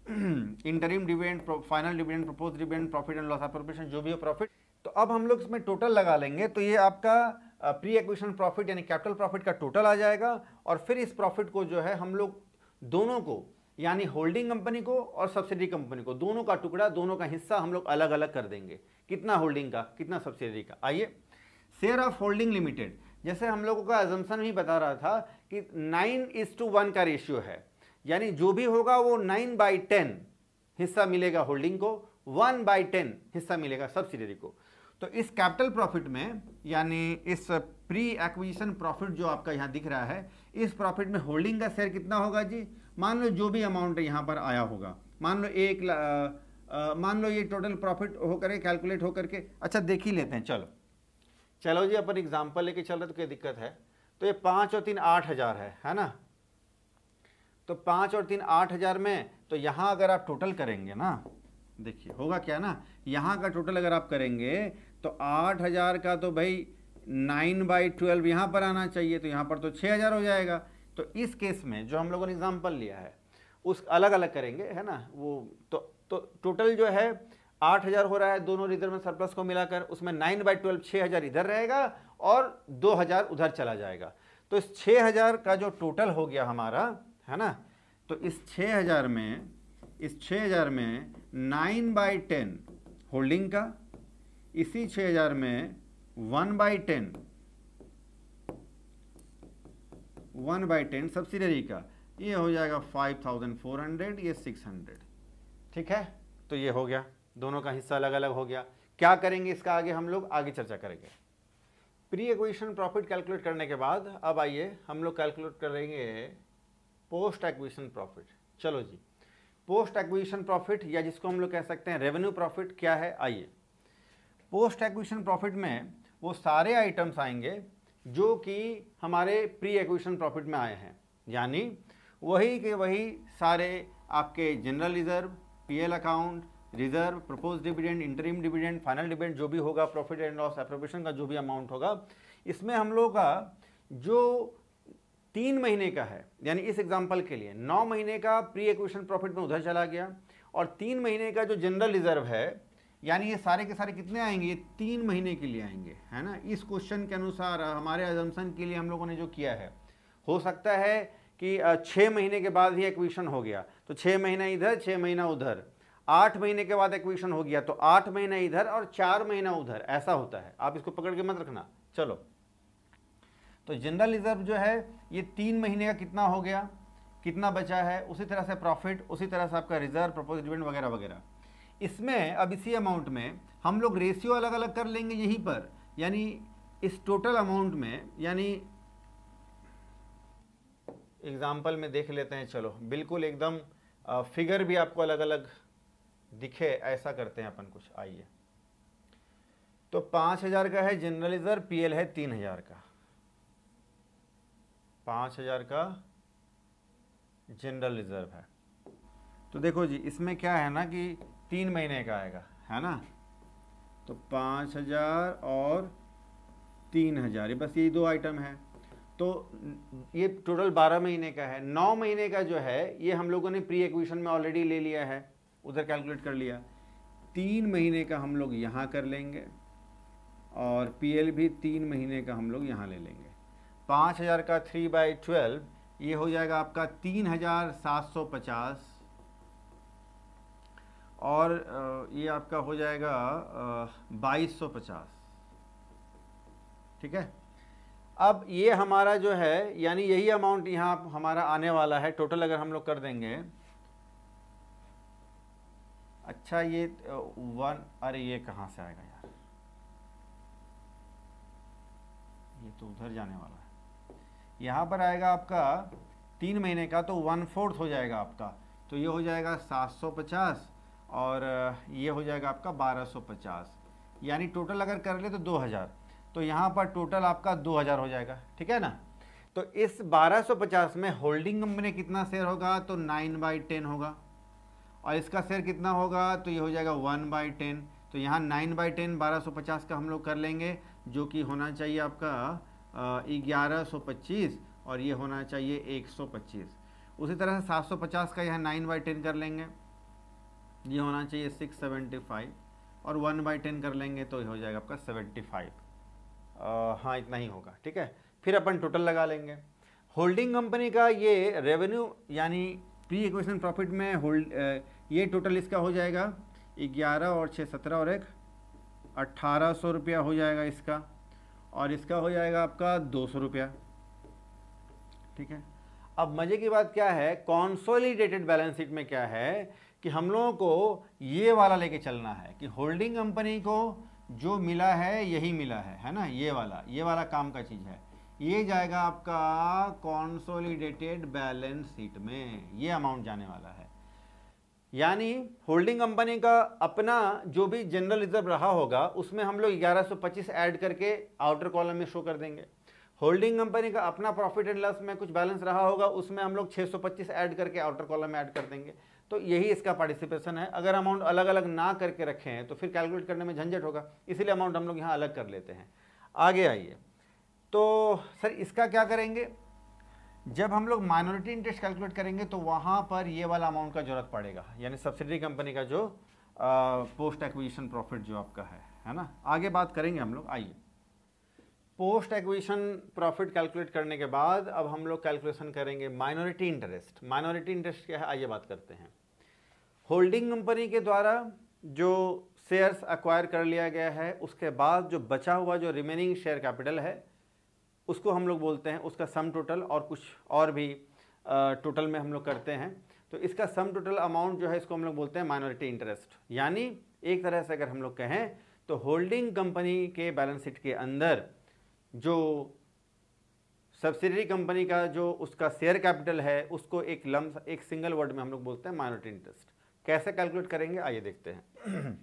interim dividend final dividend propose dividend profit and loss appropriation जो भी हो प्रॉफिट तो अब हम लोग इसमें टोटल लगा लेंगे तो ये आपका प्री एक्विशन प्रॉफिट यानी कैपिटल प्रॉफिट का टोटल आ जाएगा और फिर इस प्रॉफिट को जो है हम लोग दोनों को यानी होल्डिंग कंपनी को और सब्सिडी कंपनी को दोनों का टुकड़ा दोनों का हिस्सा हम लोग अलग अलग कर देंगे कितना होल्डिंग का कितना सब्सिडी का आइए शेयर ऑफ होल्डिंग लिमिटेड जैसे हम लोगों का एजम्सन ही बता रहा था कि नाइन इज टू वन का रेशियो है यानी जो भी होगा वो नाइन बाई टेन हिस्सा मिलेगा होल्डिंग को वन बाई टेन हिस्सा मिलेगा सब्सिडरी को तो इस कैपिटल प्रॉफिट में यानी इस प्री एक्विजिशन प्रॉफिट जो आपका यहाँ दिख रहा है इस प्रॉफिट में होल्डिंग का शेयर कितना होगा जी मान लो जो भी अमाउंट यहाँ पर आया होगा मान लो एक मान लो ये टोटल प्रॉफिट होकर कैलकुलेट होकर के अच्छा देख ही लेते हैं चलो चलो जी अपन एग्जाम्पल लेके चल रहे तो क्या दिक्कत है तो ये पाँच और तीन आठ हज़ार है है ना तो पाँच और तीन आठ हज़ार में तो यहाँ अगर आप टोटल करेंगे ना देखिए होगा क्या ना यहाँ का टोटल अगर आप करेंगे तो आठ हज़ार का तो भाई नाइन बाई ट्वेल्व यहाँ पर आना चाहिए तो यहाँ पर तो छः हज़ार हो जाएगा तो इस केस में जो हम लोगों ने एग्जाम्पल लिया है उस अलग अलग करेंगे है ना वो तो, तो टोटल जो है आठ हज़ार हो रहा है दोनों रिजर्व में सरप्लस को मिलाकर उसमें नाइन बाई ट्वेल्व छः हज़ार इधर रहेगा और दो हज़ार उधर चला जाएगा तो इस छः हज़ार का जो टोटल हो गया हमारा है ना तो इस छः हज़ार में इस छः हज़ार में नाइन बाई टेन होल्डिंग का इसी छः हज़ार में one by ten one by ten subsidiary का ये हो जाएगा फाइव थाउजेंड फोर हंड्रेड ये सिक्स हंड्रेड ठीक है तो ये हो गया दोनों का हिस्सा अलग अलग हो गया क्या करेंगे इसका आगे हम लोग आगे चर्चा करेंगे प्री एक्विशन प्रॉफिट कैलकुलेट करने के बाद अब आइए हम लोग कैलकुलेट करेंगे पोस्ट एक्विशन प्रॉफिट चलो जी पोस्ट एक्विशन प्रॉफिट या जिसको हम लोग कह सकते हैं रेवेन्यू प्रॉफिट क्या है आइए पोस्ट एक्विशन प्रॉफिट में वो सारे आइटम्स आएंगे जो कि हमारे प्री एक्विशन प्रॉफिट में आए हैं यानी वही के वही सारे आपके general reserve PL account reserve propose dividend interim dividend final dividend जो भी होगा प्रॉफिट एंड लॉस अप्रोप्रिएशन का जो भी अमाउंट होगा इसमें हम लोग का जो तीन महीने का है यानी इस एग्जाम्पल के लिए नौ महीने का प्री एक्विशन प्रॉफिट में उधर चला गया और तीन महीने का जो जनरल रिजर्व है यानी ये सारे के सारे कितने आएंगे ये तीन महीने के लिए आएंगे है ना इस क्वेश्चन के अनुसार हमारे एजम्सन के लिए हम लोगों ने जो किया है हो सकता है कि छः महीने के बाद ही एक्विशन हो गया तो छः महीना इधर छः महीना उधर आठ महीने के बाद एक्विशन हो गया तो आठ महीना इधर और चार महीना उधर ऐसा होता है आप इसको पकड़ के मत रखना चलो तो जनरल रिजर्व जो है ये तीन महीने का कितना हो गया कितना बचा है उसी तरह से प्रॉफिट उसी तरह से आपका रिजर्व प्रपोज डिविडेंड वगैरह वगैरह इसमें अब इसी अमाउंट में हम लोग रेशियो अलग अलग कर लेंगे यहीं पर यानी इस टोटल अमाउंट में यानी एग्ज़ाम्पल में देख लेते हैं चलो बिल्कुल एकदम फिगर भी आपको अलग अलग दिखे ऐसा करते हैं अपन कुछ आइए तो पांच हज़ार का है जनरल रिजर्व पीएल है तीन हज़ार का पांच हज़ार का जनरल रिजर्व है तो देखो जी इसमें क्या है ना कि तीन महीने का आएगा है ना तो पांच हज़ार और तीन हज़ार ये बस ये दो आइटम है तो ये टोटल बारह महीने का है नौ महीने का जो है ये हम लोगों ने प्री एक्विशन में ऑलरेडी ले लिया है उधर कैलकुलेट कर लिया तीन महीने का हम लोग यहाँ कर लेंगे और पीएल भी तीन महीने का हम लोग यहाँ ले लेंगे पाँच हज़ार का थ्री बाई ट्वेल्व ये हो जाएगा आपका तीन हज़ार सात सौ पचास और ये आपका हो जाएगा बाईस सौ पचास ठीक है अब ये हमारा जो है यानी यही अमाउंट यहाँ हमारा आने वाला है टोटल अगर हम लोग कर देंगे अच्छा ये वन अरे ये कहाँ से आएगा यार ये तो उधर जाने वाला है यहाँ पर आएगा आपका तीन महीने का तो वन फोर्थ हो जाएगा आपका तो ये हो जाएगा सात सौ पचास और ये हो जाएगा आपका बारह सौ पचास यानी टोटल अगर कर ले तो दो हज़ार तो यहाँ पर टोटल आपका दो हज़ार हो जाएगा ठीक है ना तो इस बारह सौ पचास में होल्डिंग कंपनी कितना शेयर होगा तो नाइन बाई टेन होगा और इसका शेयर कितना होगा तो ये हो जाएगा वन बाई टेन तो यहाँ नाइन बाई टेन बारह सौ पचास का हम लोग कर लेंगे जो कि होना चाहिए आपका ग्यारह सौ पच्चीस और ये होना चाहिए एक सौ पच्चीस उसी तरह से सात सौ पचास का यहाँ नाइन बाई टेन कर लेंगे ये होना चाहिए सिक्स सेवेंटी फाइव और वन बाई टेन कर लेंगे तो ये हो जाएगा आपका सेवेंटी फाइव हाँ इतना ही होगा ठीक है फिर अपन टोटल लगा लेंगे होल्डिंग कंपनी का ये रेवेन्यू यानी प्री इक्वेशन प्रॉफिट में होल्ड ये टोटल इसका हो जाएगा ग्यारह और छः सत्रह और एक अट्ठारह सौ रुपया हो जाएगा इसका और इसका हो जाएगा आपका दो सौ रुपया ठीक है अब मज़े की बात क्या है कॉन्सोलीडेटेड बैलेंस शीट में क्या है कि हम लोगों को ये वाला लेके चलना है कि होल्डिंग कंपनी को जो मिला है यही मिला है है ना ये वाला ये वाला काम का चीज़ है ये जाएगा आपका कॉन्सोलीडेटेड बैलेंस शीट में ये अमाउंट जाने वाला है यानी होल्डिंग कंपनी का अपना जो भी जनरल रिजर्व रहा होगा उसमें हम लोग 1125 ऐड करके आउटर कॉलम में शो कर देंगे होल्डिंग कंपनी का अपना प्रॉफिट एंड लॉस में कुछ बैलेंस रहा होगा उसमें हम लोग 625 ऐड करके आउटर कॉलम में ऐड कर देंगे तो यही इसका पार्टिसिपेशन है अगर अमाउंट अलग अलग ना करके रखे हैं तो फिर कैलकुलेट करने में झंझट होगा इसीलिए अमाउंट हम लोग यहाँ अलग कर लेते हैं आगे आइए तो सर इसका क्या करेंगे जब हम लोग माइनॉरिटी इंटरेस्ट कैलकुलेट करेंगे तो वहाँ पर ये वाला अमाउंट का जरूरत पड़ेगा यानी सब्सिडी कंपनी का जो पोस्ट एक्विजिशन प्रॉफिट जो आपका है है ना आगे बात करेंगे हम लोग आइए पोस्ट एक्विजिशन प्रॉफिट कैलकुलेट करने के बाद अब हम लोग कैलकुलेशन करेंगे माइनॉरिटी इंटरेस्ट माइनॉरिटी इंटरेस्ट क्या है आइए बात करते हैं होल्डिंग कंपनी के द्वारा जो शेयर्स एक्वायर कर लिया गया है उसके बाद जो बचा हुआ जो रिमेनिंग शेयर कैपिटल है उसको हम लोग बोलते हैं उसका सम टोटल और कुछ और भी टोटल में हम लोग करते हैं तो इसका सम टोटल अमाउंट जो है इसको हम लोग बोलते हैं माइनॉरिटी इंटरेस्ट यानी एक तरह से अगर हम लोग कहें तो होल्डिंग कंपनी के बैलेंस शीट के अंदर जो सब्सिडरी कंपनी का जो उसका शेयर कैपिटल है उसको एक लम एक सिंगल वर्ड में हम लोग बोलते हैं माइनॉरिटी इंटरेस्ट कैसे कैलकुलेट करेंगे आइए देखते हैं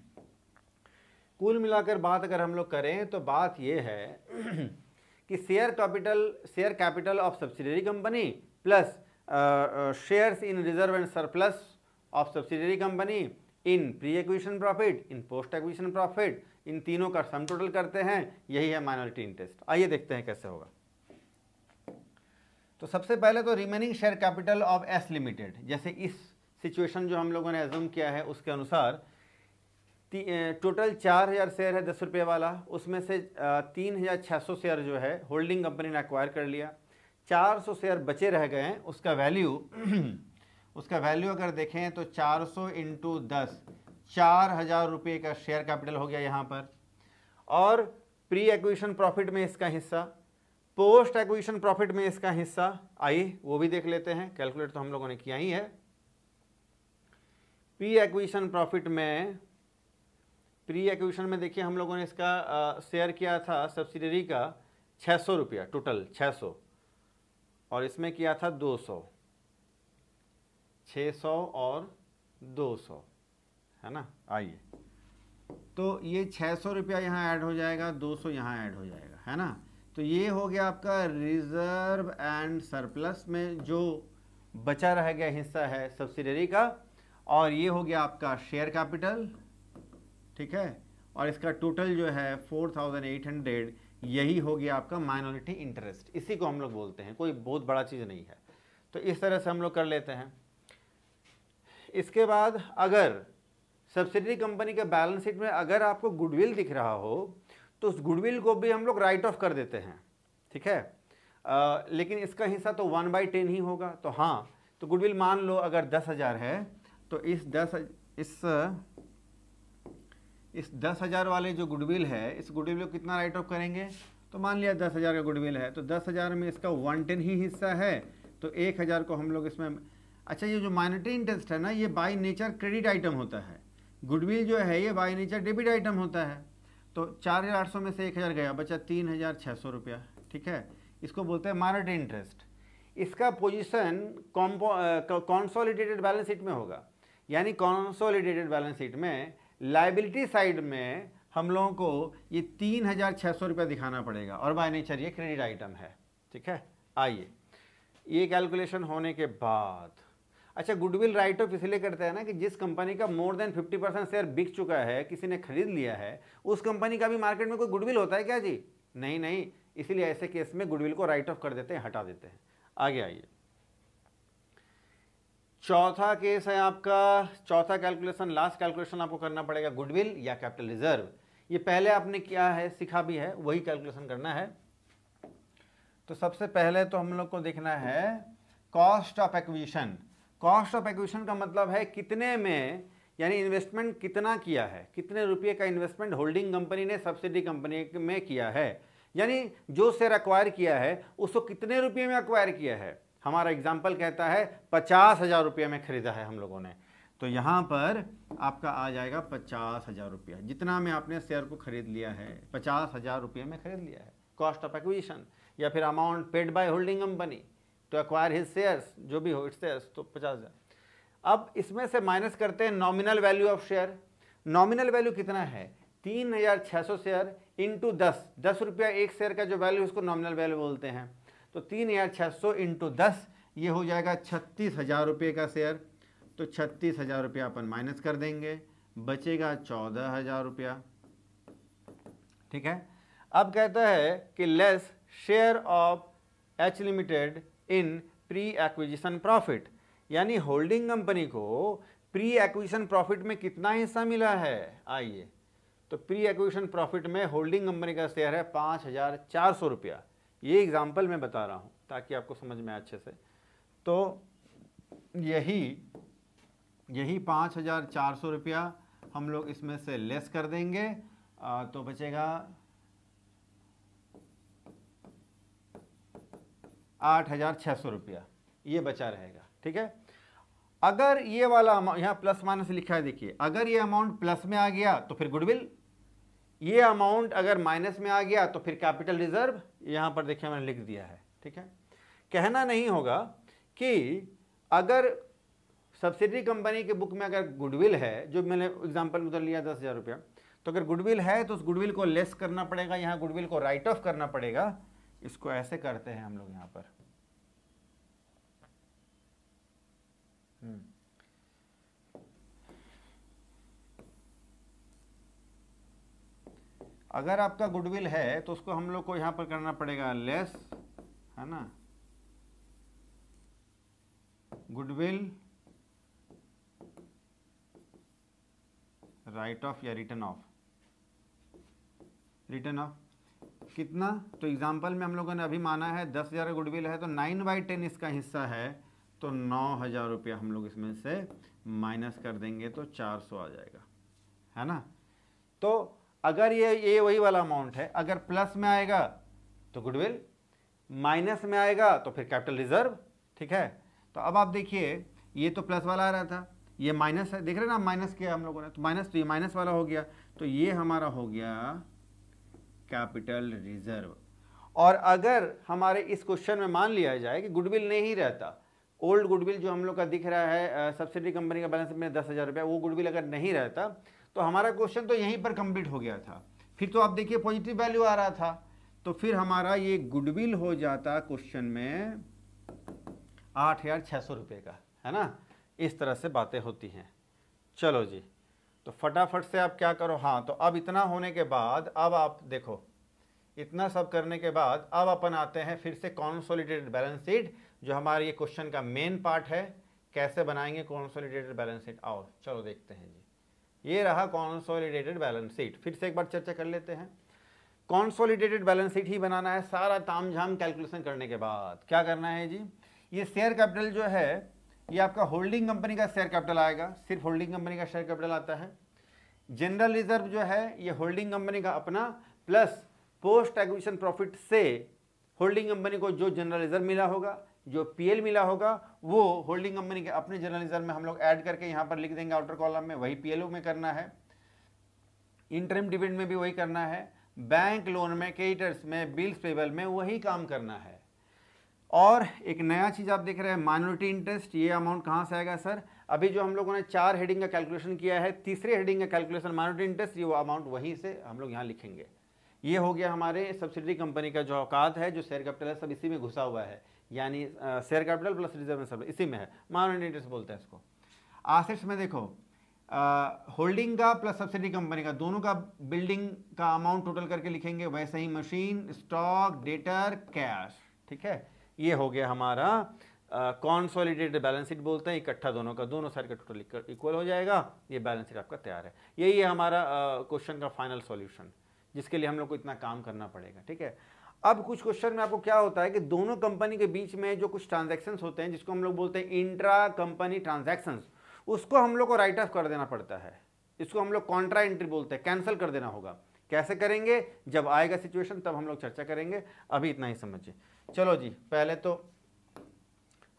कुल मिलाकर बात अगर हम लोग करें तो बात यह है कि share capital share capital of subsidiary company plus shares in reserve and surplus of subsidiary company in pre acquisition profit in post acquisition profit in तीनों का सम टोटल करते हैं यही है माइनॉरिटी इंटरेस्ट आइए देखते हैं कैसे होगा तो सबसे पहले तो remaining share capital of S limited जैसे इस सिचुएशन जो हम लोगों ने एज्यूम किया है उसके अनुसार टोटल चार हज़ार शेयर है दस रुपये वाला उसमें से तीन हज़ार छः सौ शेयर जो है होल्डिंग कंपनी ने एक्वायर कर लिया चार सौ शेयर बचे रह गए हैं उसका वैल्यू उसका वैल्यू अगर देखें तो चार सौ इंटू दस चार हज़ार रुपये का शेयर कैपिटल हो गया यहाँ पर और प्री एक्विशन प्रॉफिट में इसका हिस्सा पोस्ट एक्विशन प्रॉफिट में इसका हिस्सा आइए वो भी देख लेते हैं कैलकुलेट तो हम लोगों ने किया ही है प्री एक्विशन प्रॉफिट में प्री एक्विशन में देखिए हम लोगों ने इसका शेयर किया था सब्सिडरी का छः सौ रुपया टोटल छः सौ और इसमें किया था दो सौ छः सौ और दो सौ है ना आइए तो ये छः सौ रुपया यहाँ ऐड हो जाएगा दो सौ यहाँ ऐड हो जाएगा है ना तो ये हो गया आपका रिजर्व एंड सरप्लस में जो बचा रह गया हिस्सा है सब्सिडरी का और ये हो गया आपका शेयर कैपिटल ठीक है और इसका टोटल जो है फोर थाउजेंड एट हंड्रेड यही हो गया आपका माइनॉरिटी इंटरेस्ट इसी को हम लोग बोलते हैं कोई बहुत बड़ा चीज़ नहीं है तो इस तरह से हम लोग कर लेते हैं इसके बाद अगर सब्सिडी कंपनी के बैलेंस शीट में अगर आपको गुडविल दिख रहा हो तो उस गुडविल को भी हम लोग राइट ऑफ कर देते हैं ठीक है आ, लेकिन इसका हिस्सा तो वन बाई टेन ही होगा तो हाँ तो गुडविल मान लो अगर दस हज़ार है तो इस दस इस इस दस हज़ार वाले जो गुडविल है इस गुडविल को कितना राइट ऑफ करेंगे तो मान लिया दस हज़ार का गुडविल है तो दस हज़ार में इसका वन टेन ही हिस्सा है तो एक हज़ार को हम लोग इसमें अच्छा ये जो माइनरिटी इंटरेस्ट है ना ये बाई नेचर क्रेडिट आइटम होता है गुडविल जो है ये बाई नेचर डेबिट आइटम होता है तो चार हज़ार आठ सौ में से एक हज़ार गया बचा तीन हज़ार छः सौ रुपया ठीक है इसको बोलते हैं माइनरिटी इंटरेस्ट इसका position compo consolidated balance sheet में होगा यानी कॉन्सोलिडेटेड बैलेंस शीट में लाइबिलिटी साइड में हम लोगों को ये तीन हज़ार छः सौ रुपया दिखाना पड़ेगा और बाय नेचर ये क्रेडिट आइटम है ठीक है आइए ये कैलकुलेशन होने के बाद अच्छा गुडविल राइट ऑफ इसलिए करते हैं ना कि जिस कंपनी का मोर देन 50 परसेंट शेयर बिक चुका है किसी ने खरीद लिया है उस कंपनी का भी मार्केट में कोई गुडविल होता है क्या जी नहीं नहीं इसीलिए ऐसे केस में गुडविल को राइट ऑफ कर देते हैं हटा देते हैं आगे आइए चौथा केस है आपका चौथा कैलकुलेशन लास्ट कैलकुलेशन आपको करना पड़ेगा गुडविल या कैपिटल रिजर्व ये पहले आपने किया है सीखा भी है वही कैलकुलेशन करना है तो सबसे पहले तो हम लोग को देखना है cost of acquisition cost of acquisition का मतलब है कितने में यानी इन्वेस्टमेंट कितना किया है कितने रुपये का इन्वेस्टमेंट होल्डिंग कंपनी ने सब्सिडी कंपनी में किया है यानी जो शेयर अक्वायर किया है उसको कितने रुपये में अक्वायर किया है हमारा एग्जाम्पल कहता है पचास हज़ार रुपये में ख़रीदा है हम लोगों ने तो यहाँ पर आपका आ जाएगा पचास हज़ार रुपया जितना में आपने शेयर को ख़रीद लिया है पचास हज़ार रुपये में ख़रीद लिया है कॉस्ट ऑफ एक्विजिशन या फिर amount paid by holding company to acquire his shares जो भी हो इट शेयर्स तो पचास हज़ार अब इसमें से माइनस करते हैं nominal value of share nominal value कितना है तीन हज़ार छः सौ शेयर इंटू दस दस रुपया एक शेयर का जो वैल्यू उसको नॉमिनल वैल्यू बोलते हैं तो तीन हज़ार छः सौ इंटू दस ये हो जाएगा छत्तीस हज़ार रुपये का शेयर तो छत्तीस हज़ार रुपया अपन माइनस कर देंगे बचेगा चौदह हज़ार रुपया ठीक है अब कहता है कि less share of H limited in pre acquisition profit यानी होल्डिंग कंपनी को प्री एक्विजिशन प्रॉफिट में कितना हिस्सा मिला है आइए तो प्री एक्विजिशन प्रॉफिट में होल्डिंग कंपनी का शेयर है पाँच हज़ार चार सौ रुपया ये एग्ज़ाम्पल मैं बता रहा हूँ ताकि आपको समझ में अच्छे से तो यही यही पाँच हज़ार चार सौ रुपया हम लोग इसमें से लेस कर देंगे आ, तो बचेगा आठ हज़ार छः सौ रुपया ये बचा रहेगा ठीक है अगर ये वाला अमाउंट यहाँ प्लस माइनस लिखा है देखिए अगर ये अमाउंट प्लस में आ गया तो फिर गुडविल ये अमाउंट अगर माइनस में आ गया तो फिर कैपिटल रिजर्व यहाँ पर देखिए मैंने लिख दिया है ठीक है कहना नहीं होगा कि अगर सब्सिडी कंपनी के बुक में अगर गुडविल है जो मैंने एग्जाम्पल उधर लिया दस हज़ार रुपया तो अगर गुडविल है तो उस गुडविल को लेस करना पड़ेगा यहाँ गुडविल को राइट ऑफ करना पड़ेगा इसको ऐसे करते हैं हम लोग यहाँ पर हम्म अगर आपका गुडविल है तो उसको हम लोग को यहाँ पर करना पड़ेगा लेस है ना गुडविल राइट ऑफ या रिटर्न ऑफ रिटर्न ऑफ कितना तो एग्जाम्पल में हम लोगों ने अभी माना है दस हज़ार गुडविल है तो नाइन बाई टेन इसका हिस्सा है तो नौ हज़ार रुपया हम लोग इसमें से माइनस कर देंगे तो चार सौ आ जाएगा है ना तो अगर ये ये वही वाला अमाउंट है अगर प्लस में आएगा तो गुडविल माइनस में आएगा तो फिर कैपिटल रिजर्व ठीक है तो अब आप देखिए ये तो प्लस वाला आ रहा था ये माइनस है देख रहे ना माइनस किया हम लोगों ने तो माइनस तो ये माइनस वाला हो गया तो ये हमारा हो गया कैपिटल रिजर्व और अगर हमारे इस क्वेश्चन में मान लिया जाए कि गुडविल नहीं रहता ओल्ड गुडविल जो हम लोग का दिख रहा है सब्सिडी कंपनी का बैलेंस में दस हज़ार रुपया वो गुडविल अगर नहीं रहता तो हमारा क्वेश्चन तो यहीं पर कंप्लीट हो गया था फिर तो आप देखिए पॉजिटिव वैल्यू आ रहा था तो फिर हमारा ये गुडविल हो जाता क्वेश्चन में आठ हज़ार छः सौ रुपये का है ना इस तरह से बातें होती हैं चलो जी तो फटाफट से आप क्या करो हाँ तो अब इतना होने के बाद अब आप देखो इतना सब करने के बाद अब अपन आते हैं फिर से कॉन्सोलिडेटेड बैलेंस शीट जो हमारे ये क्वेश्चन का मेन पार्ट है कैसे बनाएंगे कॉन्सोलिडेटेड बैलेंस शीट आओ चलो देखते हैं जी ये रहा कॉन्सोलिडेटेड बैलेंस शीट फिर से एक बार चर्चा कर लेते हैं कॉन्सोलिडेटेड बैलेंस शीट ही बनाना है सारा तामझाम कैलकुलेशन करने के बाद क्या करना है जी ये शेयर कैपिटल जो है ये आपका होल्डिंग कंपनी का शेयर कैपिटल आएगा सिर्फ होल्डिंग कंपनी का शेयर कैपिटल आता है जनरल रिजर्व जो है ये होल्डिंग कंपनी का अपना प्लस पोस्ट एक्विजिशन प्रॉफिट से होल्डिंग कंपनी को जो जनरल रिजर्व मिला होगा जो पीएल मिला होगा वो होल्डिंग कंपनी के अपने जर्नलिज्म में हम लोग ऐड करके यहाँ पर लिख देंगे आउटर कॉलम में वही पीएलओ में करना है इंटरम डिविडेंड में भी वही करना है बैंक लोन में क्रेडिटर्स में बिल्स पेबल में वही काम करना है और एक नया चीज़ आप देख रहे हैं माइनॉरिटी इंटरेस्ट ये अमाउंट कहाँ से आएगा सर अभी जो हम लोगों ने चार हेडिंग का कैलकुलेशन किया है तीसरे हेडिंग का कैलकुलेशन माइनॉरिटी इंटरेस्ट ये वो अमाउंट वहीं से हम लोग यहाँ लिखेंगे ये हो गया हमारे सब्सिडी कंपनी का जो औकात है जो शेयर कैपिटल है सब इसी में घुसा हुआ है यानी शेयर कैपिटल प्लस रिजर्व सर्व इसी में है माइनॉरिटी इंटरेस्ट बोलते हैं इसको आसेट्स में देखो होल्डिंग का प्लस सब्सिडी कंपनी का दोनों का बिल्डिंग का अमाउंट टोटल करके लिखेंगे वैसे ही मशीन स्टॉक डेटर कैश ठीक है ये हो गया हमारा कॉन्सोलिडेटेड बैलेंस शीट बोलते हैं इकट्ठा दोनों का दोनों साइड का टोटल इक्वल हो जाएगा ये बैलेंस शीट आपका तैयार है यही है हमारा क्वेश्चन uh, का फाइनल सॉल्यूशन जिसके लिए हम लोग को इतना काम करना पड़ेगा ठीक है अब कुछ क्वेश्चन में आपको क्या होता है कि दोनों कंपनी के बीच में जो कुछ ट्रांजेक्शन होते हैं जिसको हम लोग बोलते हैं इंट्रा कंपनी ट्रांजेक्शन उसको हम लोग को राइट ऑफ कर देना पड़ता है इसको हम लोग कॉन्ट्रा एंट्री बोलते हैं कैंसिल कर देना होगा कैसे करेंगे जब आएगा सिचुएशन तब हम लोग चर्चा करेंगे अभी इतना ही समझिए चलो जी पहले तो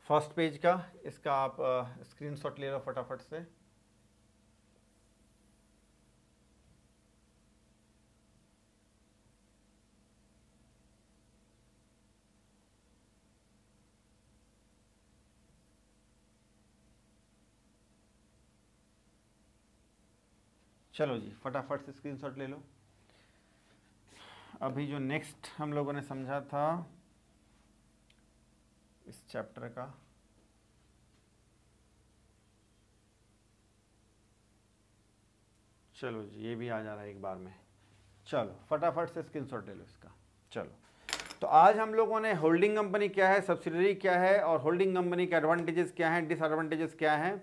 फर्स्ट पेज का इसका आप स्क्रीनशॉट ले लो फटाफट से चलो जी फटाफट से स्क्रीनशॉट ले लो अभी जो नेक्स्ट हम लोगों ने समझा था इस चैप्टर का चलो जी ये भी आ जा रहा है एक बार में चलो फटाफट से स्क्रीनशॉट ले लो इसका चलो तो आज हम लोगों ने होल्डिंग कंपनी क्या है सब्सिडरी क्या है और होल्डिंग कंपनी के एडवांटेजेस क्या हैं डिसएडवांटेजेस क्या हैं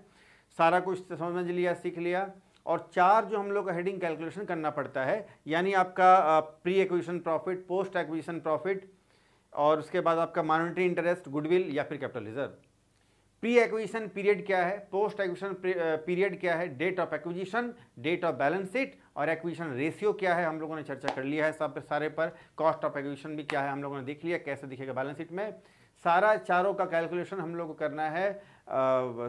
सारा कुछ समझ लिया सीख लिया और चार जो हम लोग का हेडिंग कैलकुलेशन करना पड़ता है यानी आपका pre acquisition profit post acquisition profit और उसके बाद आपका मॉनिटरी इंटरेस्ट गुडविल या फिर capital reserve pre acquisition period क्या है पोस्ट एक्विजिशन पीरियड क्या है date of acquisition date of balance sheet और एक्विजिशन रेशियो क्या है हम लोगों ने चर्चा कर लिया है सब सारे पर कॉस्ट ऑफ एक्विजिशन भी क्या है हम लोगों ने देख लिया कैसे दिखेगा बैलेंस शीट में सारा चारों का कैलकुलेशन हम लोग को करना है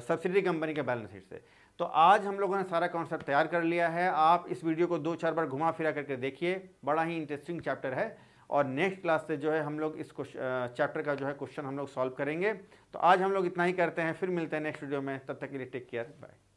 सब्सिडी कंपनी के बैलेंस शीट से तो आज हम लोगों ने सारा कॉन्सेप्ट तैयार कर लिया है आप इस वीडियो को दो चार बार घुमा फिरा करके देखिए बड़ा ही इंटरेस्टिंग चैप्टर है और नेक्स्ट क्लास से जो है हम लोग इस चैप्टर का जो है क्वेश्चन हम लोग सॉल्व करेंगे तो आज हम लोग इतना ही करते हैं फिर मिलते हैं नेक्स्ट वीडियो में तब तक के लिए टेक केयर बाय